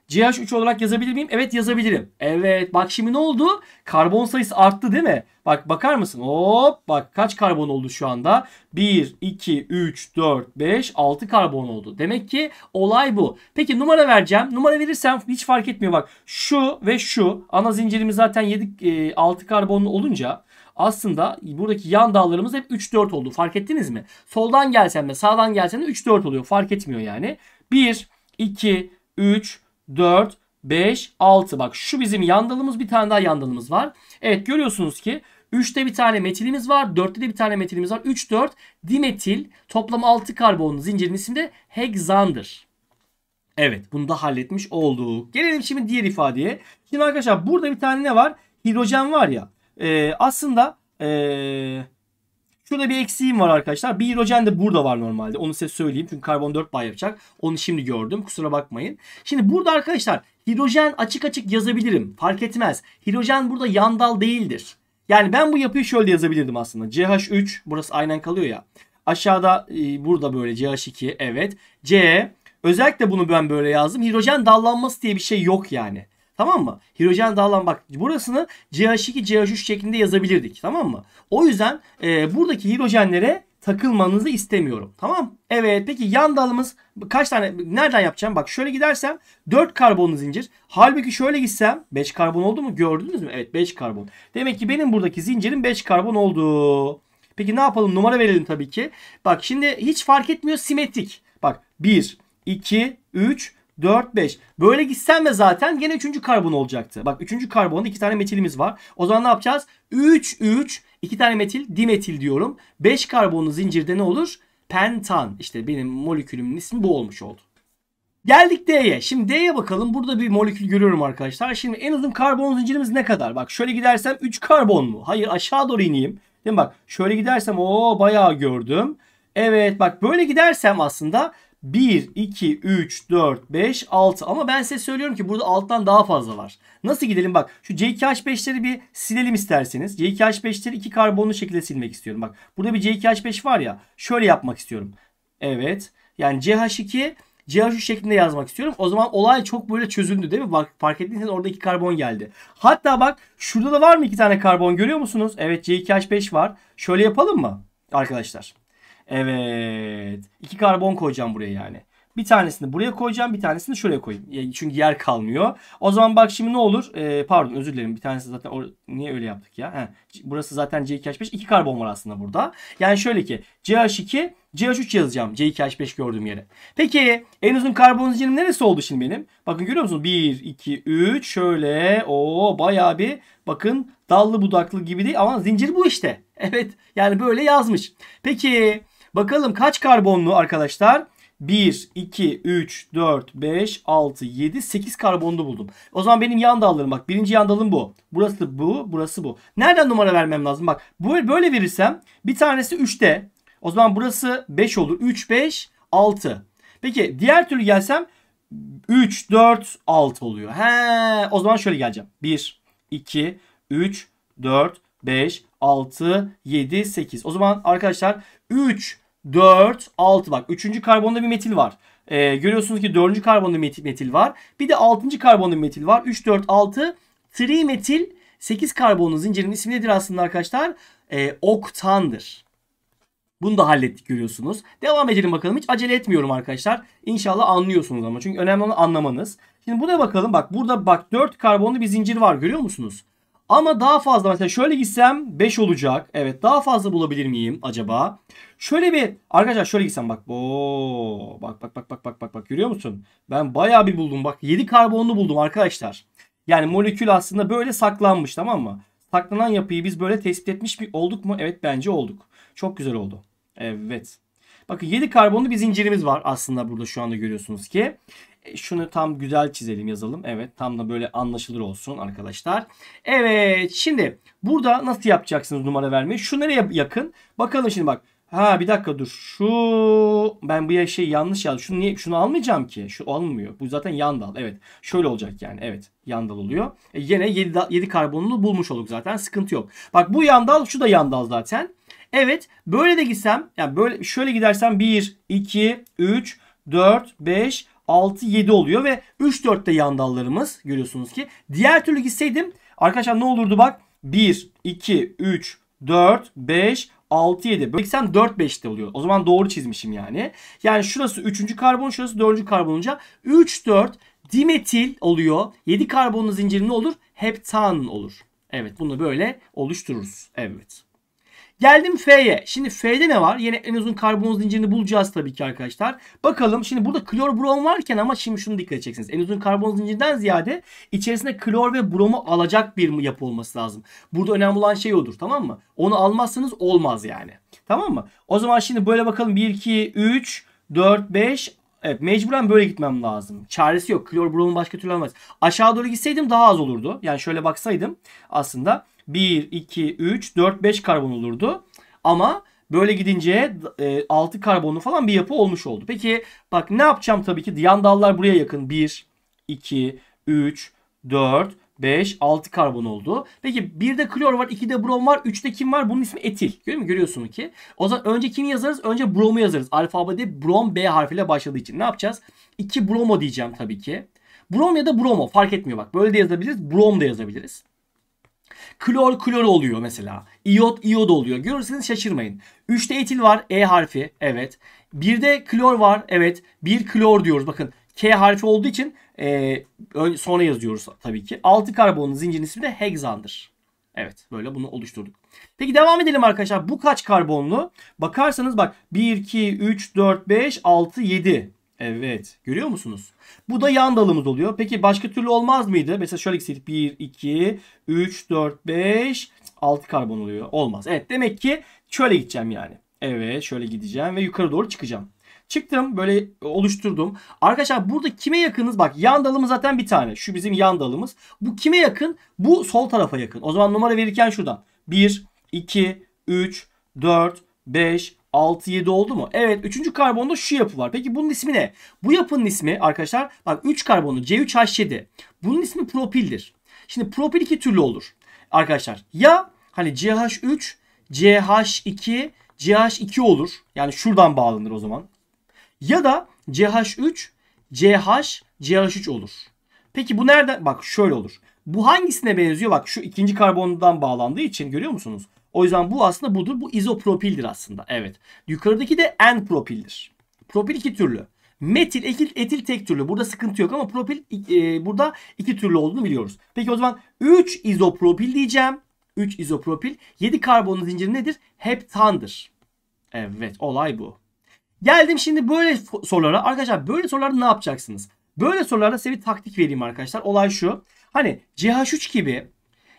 CH3 olarak yazabilir miyim? Evet yazabilirim. Evet bak şimdi ne oldu? Karbon sayısı arttı değil mi? Bak bakar mısın? Hop bak kaç karbon oldu şu anda? 1, 2, 3, 4, 5, 6 karbon oldu. Demek ki olay bu. Peki numara vereceğim. Numara verirsem hiç fark etmiyor bak. Şu ve şu ana zincirimiz zaten 7, 6 e, karbonlu olunca aslında buradaki yan dallarımız hep 3-4 oldu. Fark ettiniz mi? Soldan gelsem de sağdan gelsem de 3-4 oluyor. Fark etmiyor yani. 1, 2, 3, 4, 5, 6. Bak şu bizim yandalımız bir tane daha yandalımız var. Evet görüyorsunuz ki 3'te bir tane metilimiz var. 4'te de bir tane metilimiz var. 3, 4 dimetil toplam 6 karbonlu zincirin ismi de hegzandır. Evet bunu da halletmiş olduk. Gelelim şimdi diğer ifadeye. Şimdi arkadaşlar burada bir tane ne var? Hidrojen var ya. E, aslında e, Şurada bir eksiğim var arkadaşlar. Bir hidrojen de burada var normalde. Onu size söyleyeyim. Çünkü karbon 4 bağ yapacak. Onu şimdi gördüm. Kusura bakmayın. Şimdi burada arkadaşlar hidrojen açık açık yazabilirim. Fark etmez. Hidrojen burada yandal değildir. Yani ben bu yapıyı şöyle yazabilirdim aslında. CH3 burası aynen kalıyor ya. Aşağıda e, burada böyle CH2 evet. C özellikle bunu ben böyle yazdım. Hidrojen dallanması diye bir şey yok yani. Tamam mı? Hidrojen dağılan bak burasını CH2 CH3 şeklinde yazabilirdik. Tamam mı? O yüzden e, buradaki hidrojenlere takılmanızı istemiyorum. Tamam? Evet peki yan dalımız kaç tane nereden yapacağım? Bak şöyle gidersem 4 karbonlu zincir. Halbuki şöyle gitsem 5 karbon oldu mu? Gördünüz mü? Evet 5 karbon. Demek ki benim buradaki zincirin 5 karbon oldu. Peki ne yapalım? Numara verelim tabii ki. Bak şimdi hiç fark etmiyor simetrik. Bak 1, 2, 3, 4, 5. Böyle gitsen de zaten gene 3. karbon olacaktı. Bak 3. karbonda 2 tane metilimiz var. O zaman ne yapacağız? 3, 3, 2 tane metil, dimetil diyorum. 5 karbonlu zincirde ne olur? Pentan. İşte benim molekülümün ismi bu olmuş oldu. Geldik D'ye. Şimdi D'ye bakalım. Burada bir molekül görüyorum arkadaşlar. Şimdi en uzun karbon zincirimiz ne kadar? Bak şöyle gidersem 3 karbon mu? Hayır aşağı doğru ineyim. Değil mi? Bak şöyle gidersem o bayağı gördüm. Evet bak böyle gidersem aslında 1, 2, 3, 4, 5, 6. Ama ben size söylüyorum ki burada alttan daha fazla var. Nasıl gidelim? Bak şu C2H5'leri bir silelim isterseniz. C2H5'leri iki karbonlu şekilde silmek istiyorum. Bak burada bir C2H5 var ya. Şöyle yapmak istiyorum. Evet. Yani CH2 CH3 şeklinde yazmak istiyorum. O zaman olay çok böyle çözüldü değil mi? Bak fark ettiyseniz orada iki karbon geldi. Hatta bak şurada da var mı iki tane karbon görüyor musunuz? Evet C2H5 var. Şöyle yapalım mı arkadaşlar? Evet. İki karbon koyacağım buraya yani. Bir tanesini buraya koyacağım. Bir tanesini şuraya koyayım. Çünkü yer kalmıyor. O zaman bak şimdi ne olur? Ee, pardon özür dilerim. Bir tanesi zaten or- niye öyle yaptık ya? Heh. Burası zaten C2H5. 2 karbon var aslında burada. Yani şöyle ki CH2 CH3 yazacağım. C2H5 gördüğüm yere. Peki en uzun karbon zincirim neresi oldu şimdi benim? Bakın görüyor musunuz? 1, 2, 3 şöyle. o bayağı bir bakın dallı budaklı gibi değil ama zincir bu işte. Evet yani böyle yazmış. Peki Bakalım kaç karbonlu arkadaşlar? 1, 2, 3, 4, 5, 6, 7, 8 karbonlu buldum. O zaman benim yan dallarım bak. Birinci yan dalım bu. Burası bu, burası bu. Nereden numara vermem lazım? Bak böyle, böyle verirsem bir tanesi 3'te. O zaman burası 5 olur. 3, 5, 6. Peki diğer türlü gelsem 3, 4, 6 oluyor. He, o zaman şöyle geleceğim. 1, 2, 3, 4, 5, 6, 7, 8. O zaman arkadaşlar 3, 4, 6 bak. 3. karbonda bir metil var. Ee, görüyorsunuz ki 4. karbonda metil, metil var. Bir de 6. karbonda bir metil var. 3, 4, 6 trimetil 8 karbonlu zincirin ismi nedir aslında arkadaşlar? Ee, oktandır. Bunu da hallettik görüyorsunuz. Devam edelim bakalım. Hiç acele etmiyorum arkadaşlar. İnşallah anlıyorsunuz ama. Çünkü önemli olan anlamanız. Şimdi buna bakalım. Bak burada bak 4 karbonlu bir zincir var. Görüyor musunuz? Ama daha fazla mesela şöyle gitsem 5 olacak. Evet daha fazla bulabilir miyim acaba? Şöyle bir arkadaşlar şöyle gitsem bak. Oo, bak bak bak bak bak bak bak görüyor musun? Ben bayağı bir buldum bak 7 karbonlu buldum arkadaşlar. Yani molekül aslında böyle saklanmış tamam mı? Saklanan yapıyı biz böyle tespit etmiş mi olduk mu? Evet bence olduk. Çok güzel oldu. Evet. Bakın 7 karbonlu bir zincirimiz var aslında burada şu anda görüyorsunuz ki şunu tam güzel çizelim yazalım. Evet tam da böyle anlaşılır olsun arkadaşlar. Evet şimdi burada nasıl yapacaksınız numara vermeyi? Şu nereye yakın? Bakalım şimdi bak. Ha bir dakika dur. Şu ben bu şey yanlış yazdım. Şunu niye şunu almayacağım ki? Şu almıyor Bu zaten yan dal. Evet. Şöyle olacak yani. Evet. Yan dal oluyor. E, yine 7 7 karbonunu bulmuş olduk zaten. Sıkıntı yok. Bak bu yan dal, şu da yan dal zaten. Evet. Böyle de gitsem yani böyle şöyle gidersem 1 2 3 4 5 6, 7 oluyor ve 3, 4'te yan dallarımız görüyorsunuz ki. Diğer türlü gitseydim arkadaşlar ne olurdu bak 1, 2, 3, 4, 5, 6, 7. Bölsem 4, 5'te oluyor. O zaman doğru çizmişim yani. Yani şurası 3. karbon, şurası 4. karbon olunca 3, 4 dimetil oluyor. 7 karbonlu zincir ne olur? Heptan olur. Evet bunu böyle oluştururuz. Evet. Geldim F'ye. Şimdi F'de ne var? Yine en uzun karbon zincirini bulacağız tabii ki arkadaşlar. Bakalım şimdi burada klor brom varken ama şimdi şunu dikkat edeceksiniz. En uzun karbon zincirinden ziyade içerisinde klor ve bromu alacak bir yapı olması lazım. Burada önemli olan şey odur tamam mı? Onu almazsanız olmaz yani. Tamam mı? O zaman şimdi böyle bakalım. 1, 2, 3, 4, 5, Evet mecburen böyle gitmem lazım. Çaresi yok. Klor bromun başka türlü olmaz. Aşağı doğru gitseydim daha az olurdu. Yani şöyle baksaydım aslında 1, 2, 3, 4, 5 karbon olurdu. Ama böyle gidince e, 6 karbonlu falan bir yapı olmuş oldu. Peki bak ne yapacağım tabii ki yan dallar buraya yakın. 1, 2, 3, 4, 5, 6 karbon oldu. Peki 1'de klor var, 2'de brom var, 3'te kim var? Bunun ismi etil. Görüyor musun? Görüyorsun ki. O zaman önce kimi yazarız? Önce bromu yazarız. Alfabede brom B harfiyle başladığı için. Ne yapacağız? 2 bromo diyeceğim tabii ki. Brom ya da bromo fark etmiyor bak. Böyle de yazabiliriz, brom da yazabiliriz. Klor klor oluyor mesela. İyot iyod oluyor. Görürseniz şaşırmayın. 3'te etil var. E harfi. Evet. 1'de klor var. Evet. 1 klor diyoruz. Bakın K harfi olduğu için e, sonra yazıyoruz tabii ki. 6 karbonun zincirin ismi de hexandır. Evet böyle bunu oluşturduk. Peki devam edelim arkadaşlar. Bu kaç karbonlu? Bakarsanız bak 1, 2, 3, 4, 5, 6, 7. Evet. Görüyor musunuz? Bu da yan dalımız oluyor. Peki başka türlü olmaz mıydı? Mesela şöyle gitseydik. 1, 2, 3, 4, 5, 6 karbon oluyor. Olmaz. Evet. Demek ki şöyle gideceğim yani. Evet. Şöyle gideceğim ve yukarı doğru çıkacağım. Çıktım. Böyle oluşturdum. Arkadaşlar burada kime yakınız? Bak yan dalımız zaten bir tane. Şu bizim yan dalımız. Bu kime yakın? Bu sol tarafa yakın. O zaman numara verirken şuradan. 1, 2, 3, 4, 5, 6, 7 oldu mu? Evet 3. karbonda şu yapı var. Peki bunun ismi ne? Bu yapının ismi arkadaşlar bak 3 karbonlu C3H7. Bunun ismi propildir. Şimdi propil iki türlü olur. Arkadaşlar ya hani CH3, CH2, CH2 olur. Yani şuradan bağlanır o zaman. Ya da CH3, CH, CH3 olur. Peki bu nerede Bak şöyle olur. Bu hangisine benziyor? Bak şu ikinci karbondan bağlandığı için görüyor musunuz? O yüzden bu aslında budur. Bu izopropildir aslında. Evet. Yukarıdaki de n propildir. Propil iki türlü. Metil, etil, etil tek türlü. Burada sıkıntı yok ama propil e, burada iki türlü olduğunu biliyoruz. Peki o zaman 3 izopropil diyeceğim. 3 izopropil. 7 karbonlu zinciri nedir? Heptandır. Evet olay bu. Geldim şimdi böyle sorulara. Arkadaşlar böyle sorularda ne yapacaksınız? Böyle sorularda size bir taktik vereyim arkadaşlar. Olay şu. Hani CH3 gibi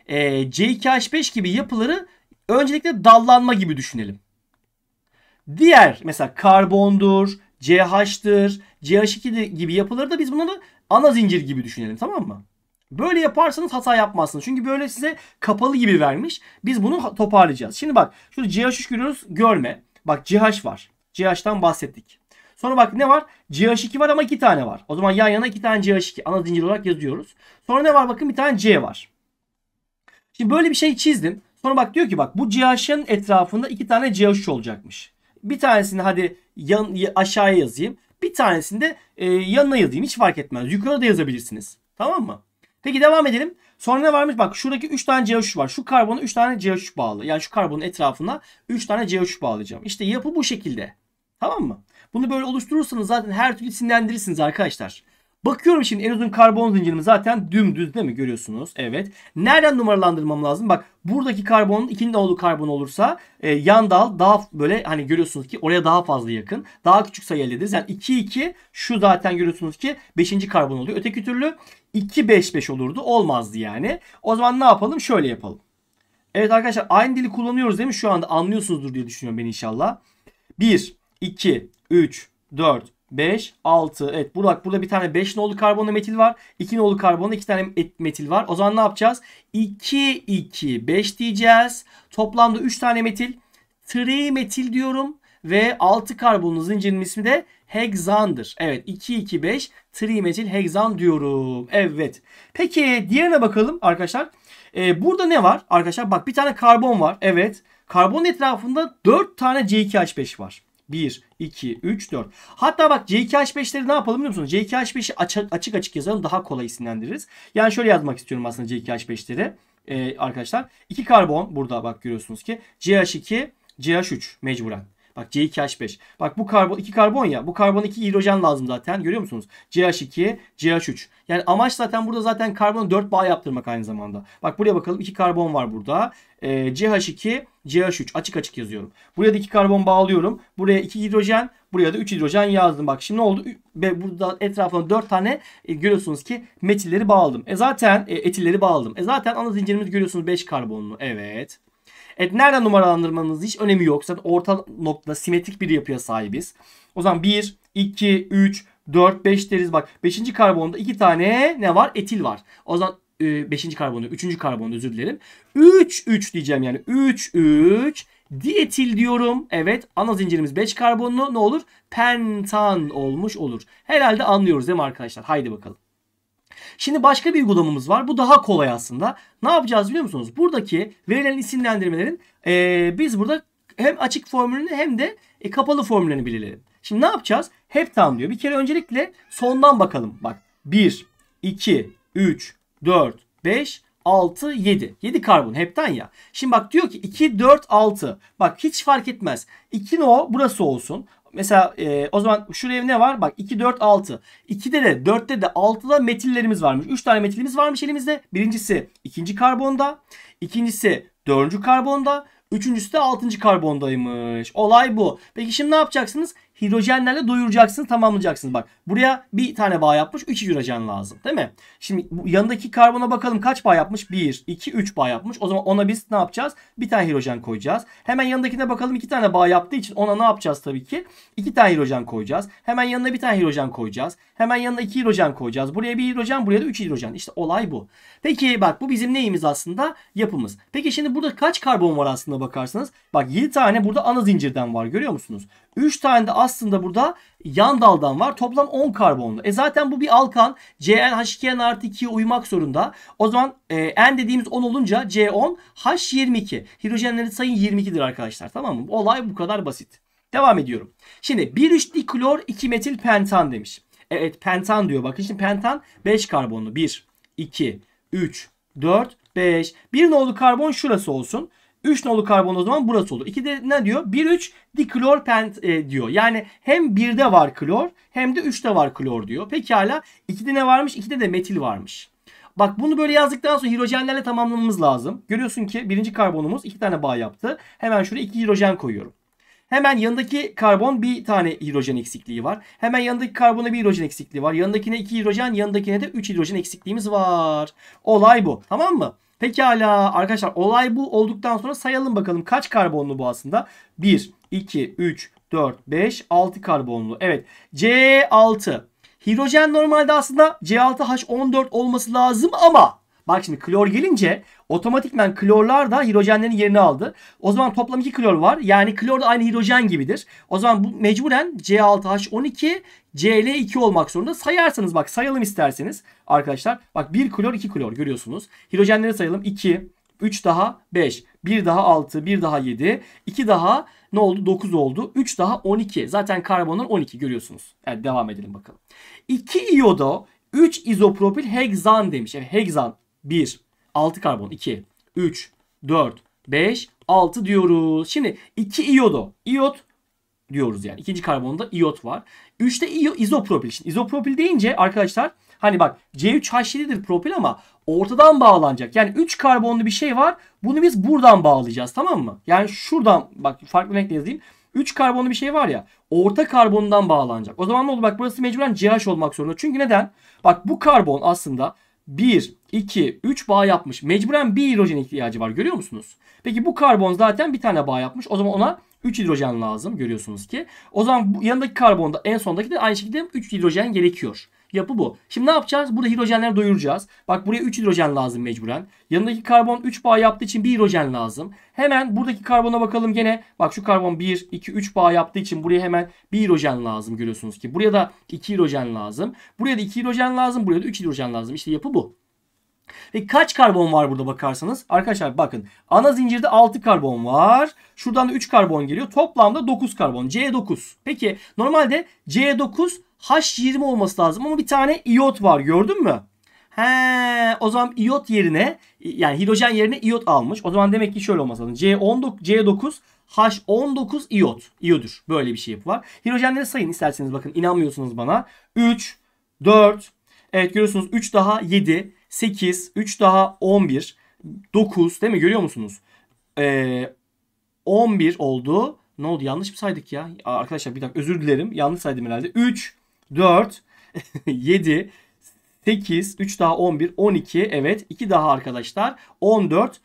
e, C2H5 gibi yapıları Öncelikle dallanma gibi düşünelim. Diğer mesela karbondur, CH'tır, CH2 gibi yapıları da biz bunu da ana zincir gibi düşünelim tamam mı? Böyle yaparsanız hata yapmazsınız. Çünkü böyle size kapalı gibi vermiş. Biz bunu toparlayacağız. Şimdi bak şurada CH3 görüyoruz. Görme. Bak CH var. CH'tan bahsettik. Sonra bak ne var? CH2 var ama iki tane var. O zaman yan yana iki tane CH2 ana zincir olarak yazıyoruz. Sonra ne var? Bakın bir tane C var. Şimdi böyle bir şey çizdim. Sonra bak diyor ki bak bu CH'ın etrafında iki tane CH olacakmış. Bir tanesini hadi yan, aşağıya yazayım. Bir tanesini de e, yanına yazayım. Hiç fark etmez. Yukarıda yazabilirsiniz. Tamam mı? Peki devam edelim. Sonra ne varmış? Bak şuradaki 3 tane CH3 var. Şu karbona 3 tane CH3 bağlı. Yani şu karbonun etrafına 3 tane CH3 bağlayacağım. İşte yapı bu şekilde. Tamam mı? Bunu böyle oluşturursanız zaten her türlü isimlendirirsiniz arkadaşlar. Bakıyorum şimdi en uzun karbon zincirimi zaten dümdüz değil mi görüyorsunuz? Evet. Nereden numaralandırmam lazım? Bak buradaki karbonun ikinci olduğu karbon olursa e, yan dal daha böyle hani görüyorsunuz ki oraya daha fazla yakın. Daha küçük sayı elde ederiz. Yani 2 2 şu zaten görüyorsunuz ki 5. karbon oluyor. Öteki türlü 2 5 5 olurdu. Olmazdı yani. O zaman ne yapalım? Şöyle yapalım. Evet arkadaşlar aynı dili kullanıyoruz değil mi? Şu anda anlıyorsunuzdur diye düşünüyorum ben inşallah. 1 2 3 4 5, 6. Evet burada, burada bir tane 5 nolu karbonlu metil var. 2 nolu karbonlu 2 tane metil var. O zaman ne yapacağız? 2, 2, 5 diyeceğiz. Toplamda 3 tane metil. Trimetil diyorum. Ve 6 karbonlu zincirin ismi de hexandır. Evet 2, 2, 5 trimetil hexan diyorum. Evet. Peki diğerine bakalım arkadaşlar. Ee, burada ne var arkadaşlar? Bak bir tane karbon var. Evet. Karbon etrafında 4 tane C2H5 var. 1, 2, 3, 4. Hatta bak C2H5'leri ne yapalım biliyor musunuz? C2H5'i açık, açık açık yazalım daha kolay isimlendiririz. Yani şöyle yazmak istiyorum aslında C2H5'leri ee, arkadaşlar. 2 karbon burada bak görüyorsunuz ki CH2, CH3 mecburen. Bak C2H5. Bak bu karbon 2 karbon ya. Bu karbon 2 hidrojen lazım zaten. Görüyor musunuz? CH2, CH3. Yani amaç zaten burada zaten karbon 4 bağ yaptırmak aynı zamanda. Bak buraya bakalım. 2 karbon var burada. E, ee, CH2, CH3 açık açık yazıyorum. Buraya da 2 karbon bağlıyorum. Buraya 2 hidrojen, buraya da 3 hidrojen yazdım. Bak şimdi ne oldu? Ve burada etrafına 4 tane e, görüyorsunuz ki metilleri bağladım. E zaten e, etilleri bağladım. E zaten ana zincirimiz görüyorsunuz 5 karbonlu. Evet. Evet nereden numaralandırmanız hiç önemi yok. Zaten orta nokta simetrik bir yapıya sahibiz. O zaman 1, 2, 3, 4, 5 deriz. Bak 5. karbonda 2 tane ne var? Etil var. O zaman 5. E, karbonu, 3. karbonu özür dilerim. 3, 3 diyeceğim yani. 3, 3. Dietil diyorum. Evet ana zincirimiz 5 karbonlu ne olur? Pentan olmuş olur. Herhalde anlıyoruz değil mi arkadaşlar? Haydi bakalım. Şimdi başka bir uygulamamız var. Bu daha kolay aslında. Ne yapacağız biliyor musunuz? Buradaki verilen isimlendirmelerin ee, biz burada hem açık formülünü hem de e, kapalı formülünü belirleyelim. Şimdi ne yapacağız? Heptan diyor. Bir kere öncelikle sondan bakalım. Bak 1, 2, 3, 4, 5, 6, 7. 7 karbon Hepten ya. Şimdi bak diyor ki 2, 4, 6. Bak hiç fark etmez. 2 no burası olsun. Mesela e, o zaman şuraya ne var? Bak 2, 4, 6. 2'de de 4'te de 6'da metillerimiz varmış. 3 tane metilimiz varmış elimizde. Birincisi ikinci karbonda. ikincisi dördüncü karbonda. Üçüncüsü de altıncı karbondaymış. Olay bu. Peki şimdi ne yapacaksınız? hidrojenlerle doyuracaksınız tamamlayacaksınız. Bak buraya bir tane bağ yapmış 3 hidrojen lazım değil mi? Şimdi bu yanındaki karbona bakalım kaç bağ yapmış? 1, 2, 3 bağ yapmış. O zaman ona biz ne yapacağız? Bir tane hidrojen koyacağız. Hemen yanındakine bakalım 2 tane bağ yaptığı için ona ne yapacağız tabii ki? 2 tane hidrojen koyacağız. Hemen yanına bir tane hidrojen koyacağız. Hemen yanına 2 hidrojen koyacağız. Buraya bir hidrojen buraya da 3 hidrojen. İşte olay bu. Peki bak bu bizim neyimiz aslında? Yapımız. Peki şimdi burada kaç karbon var aslında bakarsanız? Bak 7 tane burada ana zincirden var görüyor musunuz? 3 tane de aslında burada yan daldan var. Toplam 10 karbonlu. E zaten bu bir alkan. CnH2n artı 2'ye uymak zorunda. O zaman e, N dediğimiz 10 olunca C10 H22. Hidrojenlerin sayın 22'dir arkadaşlar. Tamam mı? Olay bu kadar basit. Devam ediyorum. Şimdi 1,3 diklor 2 metil pentan demiş. Evet pentan diyor. Bakın şimdi pentan 5 karbonlu. 1, 2, 3, 4, 5. Bir nolu karbon şurası olsun. 3 nolu karbon o zaman burası olur. de ne diyor? 1 3 diklorpent e, diyor. Yani hem 1'de var klor hem de 3'te var klor diyor. Peki Pekala 2'de ne varmış? 2'de de metil varmış. Bak bunu böyle yazdıktan sonra hidrojenlerle tamamlamamız lazım. Görüyorsun ki birinci karbonumuz iki tane bağ yaptı. Hemen şuraya iki hidrojen koyuyorum. Hemen yanındaki karbon bir tane hidrojen eksikliği var. Hemen yanındaki karbona bir hidrojen eksikliği var. Yanındakine iki hidrojen, yanındakine de üç hidrojen eksikliğimiz var. Olay bu. Tamam mı? Pekala arkadaşlar olay bu olduktan sonra sayalım bakalım kaç karbonlu bu aslında? 1, 2, 3, 4, 5, 6 karbonlu. Evet C6. Hidrojen normalde aslında C6H14 olması lazım ama Bak şimdi klor gelince otomatikmen klorlar da hidrojenlerin yerini aldı. O zaman toplam 2 klor var. Yani klor da aynı hidrojen gibidir. O zaman bu mecburen C6H12 Cl2 olmak zorunda. Sayarsanız bak sayalım isterseniz arkadaşlar. Bak 1 klor 2 klor görüyorsunuz. Hidrojenleri sayalım 2, 3 daha 5, 1 daha 6, 1 daha 7, 2 daha ne oldu? 9 oldu. 3 daha 12. Zaten karbonlar 12 görüyorsunuz. Evet devam edelim bakalım. 2 iyodo 3 izopropil hegzan demiş. Evet hegzan 1, 6 karbon 2, 3, 4, 5, 6 diyoruz. Şimdi 2 iyodu. İyot diyoruz yani. ikinci karbonda iyot var. 3'te iyo, izopropil. Şimdi izopropil deyince arkadaşlar hani bak C3H7'dir propil ama ortadan bağlanacak. Yani 3 karbonlu bir şey var. Bunu biz buradan bağlayacağız tamam mı? Yani şuradan bak farklı renkle yazayım. 3 karbonlu bir şey var ya orta karbondan bağlanacak. O zaman ne olur Bak burası mecburen CH olmak zorunda. Çünkü neden? Bak bu karbon aslında 1, 2, 3 bağ yapmış. Mecburen bir hidrojen ihtiyacı var görüyor musunuz? Peki bu karbon zaten bir tane bağ yapmış. O zaman ona 3 hidrojen lazım görüyorsunuz ki. O zaman bu yanındaki karbonda en sondaki de aynı şekilde 3 hidrojen gerekiyor. Yapı bu. Şimdi ne yapacağız? Burada hidrojenleri doyuracağız. Bak buraya 3 hidrojen lazım mecburen. Yanındaki karbon 3 bağ yaptığı için 1 hidrojen lazım. Hemen buradaki karbona bakalım gene. Bak şu karbon 1, 2, 3 bağ yaptığı için buraya hemen 1 hidrojen lazım görüyorsunuz ki. Buraya da 2 hidrojen lazım. Buraya da 2 hidrojen lazım. Buraya da 3 hidrojen lazım. İşte yapı bu. Ve kaç karbon var burada bakarsanız? Arkadaşlar bakın ana zincirde 6 karbon var. Şuradan da 3 karbon geliyor. Toplamda 9 karbon. C9. Peki normalde C9 H20 olması lazım ama bir tane iot var gördün mü? He, o zaman iot yerine yani hidrojen yerine iot almış. O zaman demek ki şöyle olması lazım. C19 C9 H19 iot. İyodur. Böyle bir şey var. Hidrojenleri sayın isterseniz bakın inanmıyorsunuz bana. 3 4 Evet görüyorsunuz 3 daha 7 8 3 daha 11 9 değil mi görüyor musunuz? Ee, 11 oldu. Ne oldu yanlış mı saydık ya? Arkadaşlar bir dakika özür dilerim. Yanlış saydım herhalde. 3 4, 7, 8, 3 daha 11, 12. Evet 2 daha arkadaşlar. 14,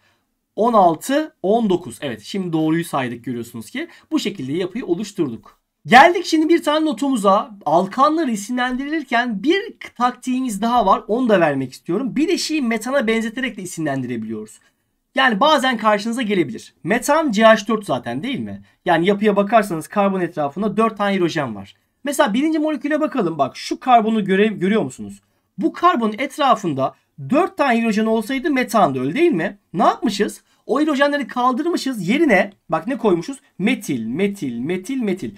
16, 19. Evet şimdi doğruyu saydık görüyorsunuz ki. Bu şekilde yapıyı oluşturduk. Geldik şimdi bir tane notumuza. Alkanlar isimlendirilirken bir taktiğimiz daha var. Onu da vermek istiyorum. Bir şeyi metana benzeterek de isimlendirebiliyoruz. Yani bazen karşınıza gelebilir. Metan CH4 zaten değil mi? Yani yapıya bakarsanız karbon etrafında 4 tane hidrojen var. Mesela birinci moleküle bakalım. Bak şu karbonu göre, görüyor musunuz? Bu karbonun etrafında 4 tane hidrojen olsaydı metandı öyle değil mi? Ne yapmışız? O hidrojenleri kaldırmışız. Yerine bak ne koymuşuz? Metil, metil, metil, metil.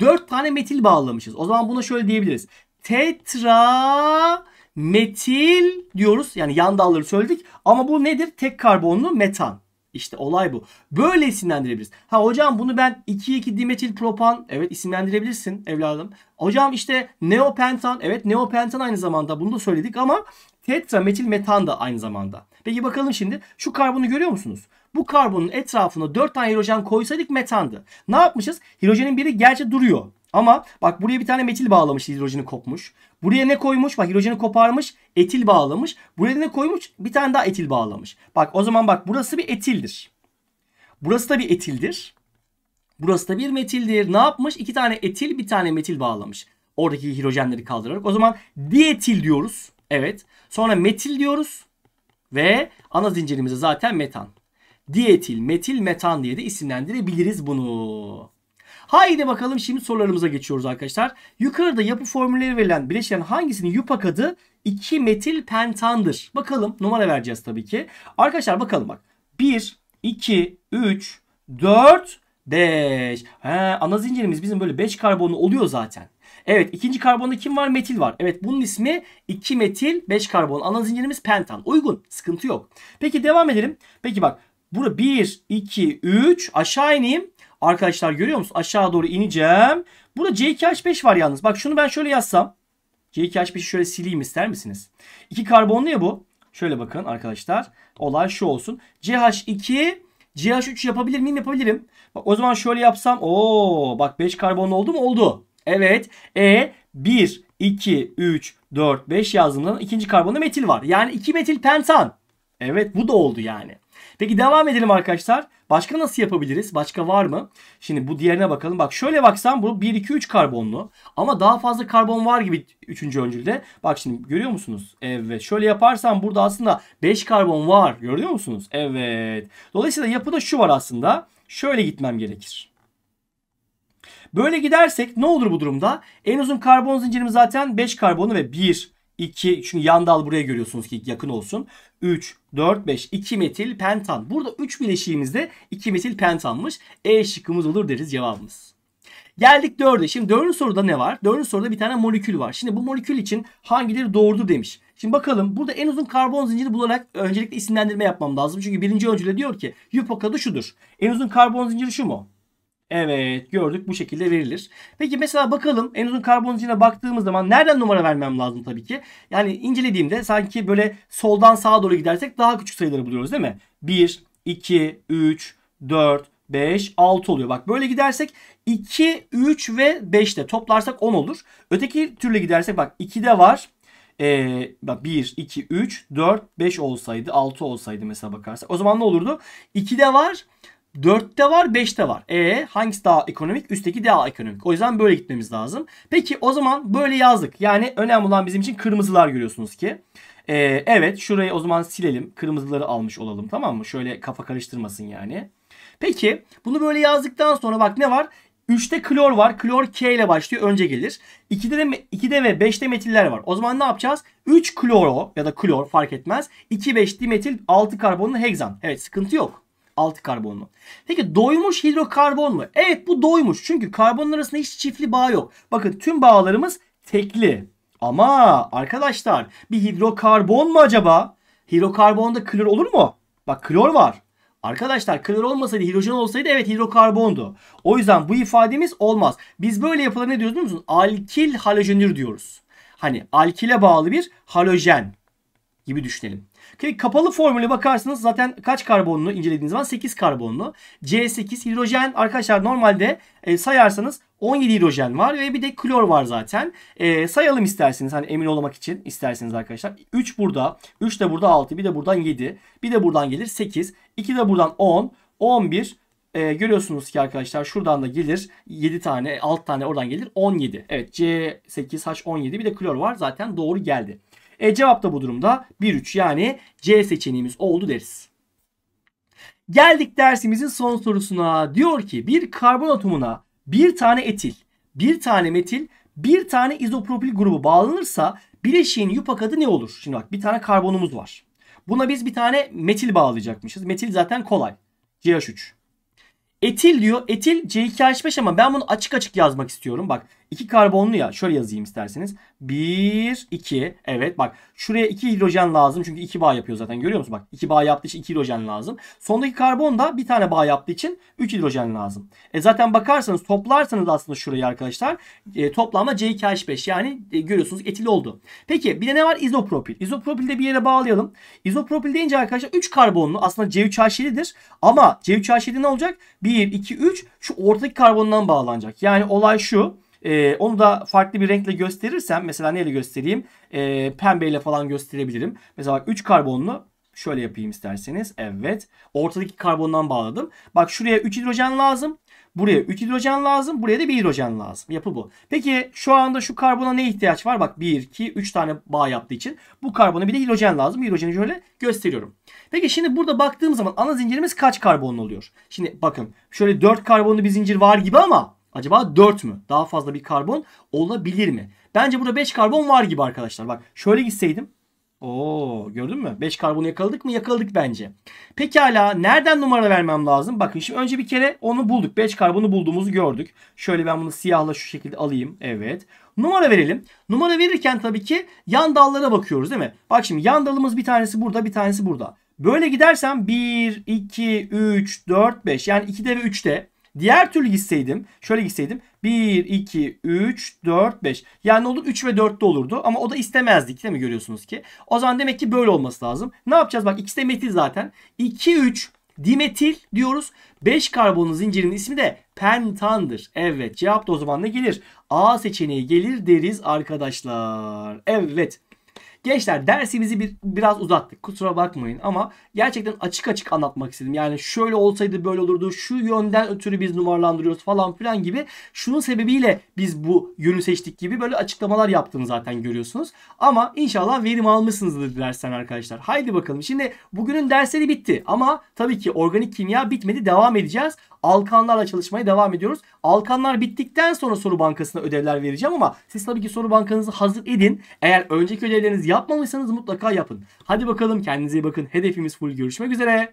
4 tane metil bağlamışız. O zaman buna şöyle diyebiliriz. Tetra metil diyoruz. Yani yan dalları söyledik. Ama bu nedir? Tek karbonlu metan. İşte olay bu. Böyle isimlendirebiliriz. Ha hocam bunu ben 2,2 dimetil propan evet isimlendirebilirsin evladım. Hocam işte neopentan evet neopentan aynı zamanda bunu da söyledik ama tetra metan da aynı zamanda. Peki bakalım şimdi şu karbonu görüyor musunuz? Bu karbonun etrafına 4 tane hidrojen koysaydık metandı. Ne yapmışız? Hidrojenin biri gerçi duruyor. Ama bak buraya bir tane metil bağlamış hidrojeni kopmuş. Buraya ne koymuş? Bak hidrojeni koparmış. Etil bağlamış. Buraya ne koymuş? Bir tane daha etil bağlamış. Bak o zaman bak burası bir etildir. Burası da bir etildir. Burası da bir metildir. Ne yapmış? İki tane etil bir tane metil bağlamış. Oradaki hidrojenleri kaldırarak. O zaman dietil diyoruz. Evet. Sonra metil diyoruz. Ve ana zincirimize zaten metan. Dietil, metil, metan diye de isimlendirebiliriz bunu. Haydi bakalım şimdi sorularımıza geçiyoruz arkadaşlar. Yukarıda yapı formülleri verilen bileşen hangisinin yupak adı 2 metil pentandır? Bakalım numara vereceğiz tabii ki. Arkadaşlar bakalım bak. 1, 2, 3, 4, 5. ana zincirimiz bizim böyle 5 karbonlu oluyor zaten. Evet ikinci karbonda kim var? Metil var. Evet bunun ismi 2 metil 5 karbon. Ana zincirimiz pentan. Uygun. Sıkıntı yok. Peki devam edelim. Peki bak. Burada 1, 2, 3 aşağı ineyim. Arkadaşlar görüyor musunuz? Aşağı doğru ineceğim. Burada C2H5 var yalnız. Bak şunu ben şöyle yazsam. C2H5'i şöyle sileyim ister misiniz? İki karbonlu ya bu. Şöyle bakın arkadaşlar. Olay şu olsun. CH2 CH3 yapabilir miyim? Yapabilirim. Bak o zaman şöyle yapsam. Oo bak 5 karbonlu oldu mu? Oldu. Evet. E 1 2 3 4 5 yazdığımdan ikinci karbonda metil var. Yani 2 metil pentan. Evet bu da oldu yani. Peki devam edelim arkadaşlar. Başka nasıl yapabiliriz? Başka var mı? Şimdi bu diğerine bakalım. Bak şöyle baksan, bu 1, 2, 3 karbonlu. Ama daha fazla karbon var gibi 3. öncülde. Bak şimdi görüyor musunuz? Evet. Şöyle yaparsam burada aslında 5 karbon var. Görüyor musunuz? Evet. Dolayısıyla yapıda şu var aslında. Şöyle gitmem gerekir. Böyle gidersek ne olur bu durumda? En uzun karbon zincirim zaten 5 karbonu ve 1 2 çünkü yan dal buraya görüyorsunuz ki yakın olsun. 3, 4, 5, 2 metil pentan. Burada 3 bileşiğimizde 2 metil pentanmış. E şıkkımız olur deriz cevabımız. Geldik 4'e. Şimdi 4. soruda ne var? 4. soruda bir tane molekül var. Şimdi bu molekül için hangileri doğrudur demiş. Şimdi bakalım burada en uzun karbon zinciri bularak öncelikle isimlendirme yapmam lazım. Çünkü birinci öncüle diyor ki Yupoka'da şudur. En uzun karbon zinciri şu mu? Evet gördük bu şekilde verilir. Peki mesela bakalım en uzun karbon zincirine baktığımız zaman nereden numara vermem lazım tabii ki. Yani incelediğimde sanki böyle soldan sağa doğru gidersek daha küçük sayıları buluyoruz değil mi? 1, 2, 3, 4, 5, 6 oluyor. Bak böyle gidersek 2, 3 ve 5 de toplarsak 10 olur. Öteki türlü gidersek bak 2 de var. Ee, bak 1, 2, 3, 4, 5 olsaydı 6 olsaydı mesela bakarsak. O zaman ne olurdu? 2 de var. 4'te var 5'te var. E hangisi daha ekonomik? Üstteki daha ekonomik. O yüzden böyle gitmemiz lazım. Peki o zaman böyle yazdık. Yani önemli olan bizim için kırmızılar görüyorsunuz ki. Ee, evet şurayı o zaman silelim. Kırmızıları almış olalım tamam mı? Şöyle kafa karıştırmasın yani. Peki bunu böyle yazdıktan sonra bak ne var? 3'te klor var. Klor K ile başlıyor. Önce gelir. 2'de, de, 2'de ve 5'te metiller var. O zaman ne yapacağız? 3 kloro ya da klor fark etmez. 2, 5 dimetil, 6 karbonlu hegzan. Evet sıkıntı yok. 6 karbonlu. Peki doymuş hidrokarbon mu? Evet bu doymuş. Çünkü karbonlar arasında hiç çiftli bağ yok. Bakın tüm bağlarımız tekli. Ama arkadaşlar bir hidrokarbon mu acaba? Hidrokarbonda klor olur mu? Bak klor var. Arkadaşlar klor olmasaydı hidrojen olsaydı evet hidrokarbondu. O yüzden bu ifademiz olmaz. Biz böyle yapılan ne diyoruz biliyor musunuz? Alkil halojenür diyoruz. Hani alkile bağlı bir halojen gibi düşünelim. Kapalı formüle bakarsınız zaten kaç karbonlu incelediğiniz zaman 8 karbonlu. C8 hidrojen arkadaşlar normalde e, sayarsanız 17 hidrojen var ve bir de klor var zaten. E, sayalım isterseniz hani emin olmak için isterseniz arkadaşlar. 3 burada, 3 de burada 6, bir de buradan 7, bir de buradan gelir 8, 2 de buradan 10, 11, e, görüyorsunuz ki arkadaşlar şuradan da gelir 7 tane 6 tane oradan gelir 17. Evet C8H17 bir de klor var zaten doğru geldi. E, cevap da bu durumda 1-3 yani C seçeneğimiz oldu deriz. Geldik dersimizin son sorusuna. Diyor ki bir karbon atomuna bir tane etil, bir tane metil, bir tane izopropil grubu bağlanırsa bileşiğin yupak adı ne olur? Şimdi bak bir tane karbonumuz var. Buna biz bir tane metil bağlayacakmışız. Metil zaten kolay. CH3. Etil diyor. Etil C2H5 ama ben bunu açık açık yazmak istiyorum. Bak 2 karbonlu ya. Şöyle yazayım isterseniz. 1, 2. Evet bak şuraya 2 hidrojen lazım. Çünkü 2 bağ yapıyor zaten. Görüyor musun? Bak 2 bağ yaptığı için 2 hidrojen lazım. Sondaki karbon da bir tane bağ yaptığı için 3 hidrojen lazım. E zaten bakarsanız toplarsanız aslında şurayı arkadaşlar e, toplamda c 5 yani e, görüyorsunuz etil oldu. Peki bir de ne var? İzopropil. İzopropilde bir yere bağlayalım. İzopropil deyince arkadaşlar 3 karbonlu aslında C3H7'dir. Ama C3H7 ne olacak? 1, 2, 3 şu ortadaki karbondan bağlanacak. Yani olay şu. E, onu da farklı bir renkle gösterirsem mesela neyle göstereyim? E, pembeyle falan gösterebilirim. Mesela bak 3 karbonlu şöyle yapayım isterseniz. Evet. Ortadaki karbondan bağladım. Bak şuraya 3 hidrojen lazım. Buraya 3 hidrojen lazım. Buraya da 1 hidrojen lazım. Yapı bu. Peki şu anda şu karbona ne ihtiyaç var? Bak 1, 2, 3 tane bağ yaptığı için. Bu karbona bir de hidrojen lazım. Hidrojeni şöyle gösteriyorum. Peki şimdi burada baktığım zaman ana zincirimiz kaç karbonlu oluyor? Şimdi bakın şöyle 4 karbonlu bir zincir var gibi ama Acaba 4 mü? Daha fazla bir karbon olabilir mi? Bence burada 5 karbon var gibi arkadaşlar. Bak şöyle gitseydim. Oo gördün mü? 5 karbon yakaladık mı? Yakaladık bence. Pekala nereden numara vermem lazım? Bakın şimdi önce bir kere onu bulduk. 5 karbonu bulduğumuzu gördük. Şöyle ben bunu siyahla şu şekilde alayım. Evet. Numara verelim. Numara verirken tabii ki yan dallara bakıyoruz değil mi? Bak şimdi yan dalımız bir tanesi burada bir tanesi burada. Böyle gidersem 1, 2, 3, 4, 5 yani 2'de ve 3'te Diğer türlü gitseydim şöyle gitseydim 1, 2, 3, 4, 5. Yani olur 3 ve 4'te olurdu ama o da istemezdik değil mi görüyorsunuz ki. O zaman demek ki böyle olması lazım. Ne yapacağız bak ikisi de metil zaten. 2, 3 dimetil diyoruz. 5 karbonlu zincirinin ismi de pentandır. Evet cevap da o zaman ne gelir? A seçeneği gelir deriz arkadaşlar. Evet. Gençler dersimizi bir, biraz uzattık. Kusura bakmayın ama gerçekten açık açık anlatmak istedim. Yani şöyle olsaydı böyle olurdu. Şu yönden ötürü biz numaralandırıyoruz falan filan gibi. Şunun sebebiyle biz bu yönü seçtik gibi böyle açıklamalar yaptım zaten görüyorsunuz. Ama inşallah verim almışsınızdır dersten arkadaşlar. Haydi bakalım. Şimdi bugünün dersleri bitti ama tabii ki organik kimya bitmedi. Devam edeceğiz. Alkanlarla çalışmaya devam ediyoruz. Alkanlar bittikten sonra soru bankasına ödevler vereceğim ama siz tabii ki soru bankanızı hazır edin. Eğer önceki ödevlerinizi yapmamışsanız mutlaka yapın. Hadi bakalım kendinize iyi bakın. Hedefimiz full görüşmek üzere.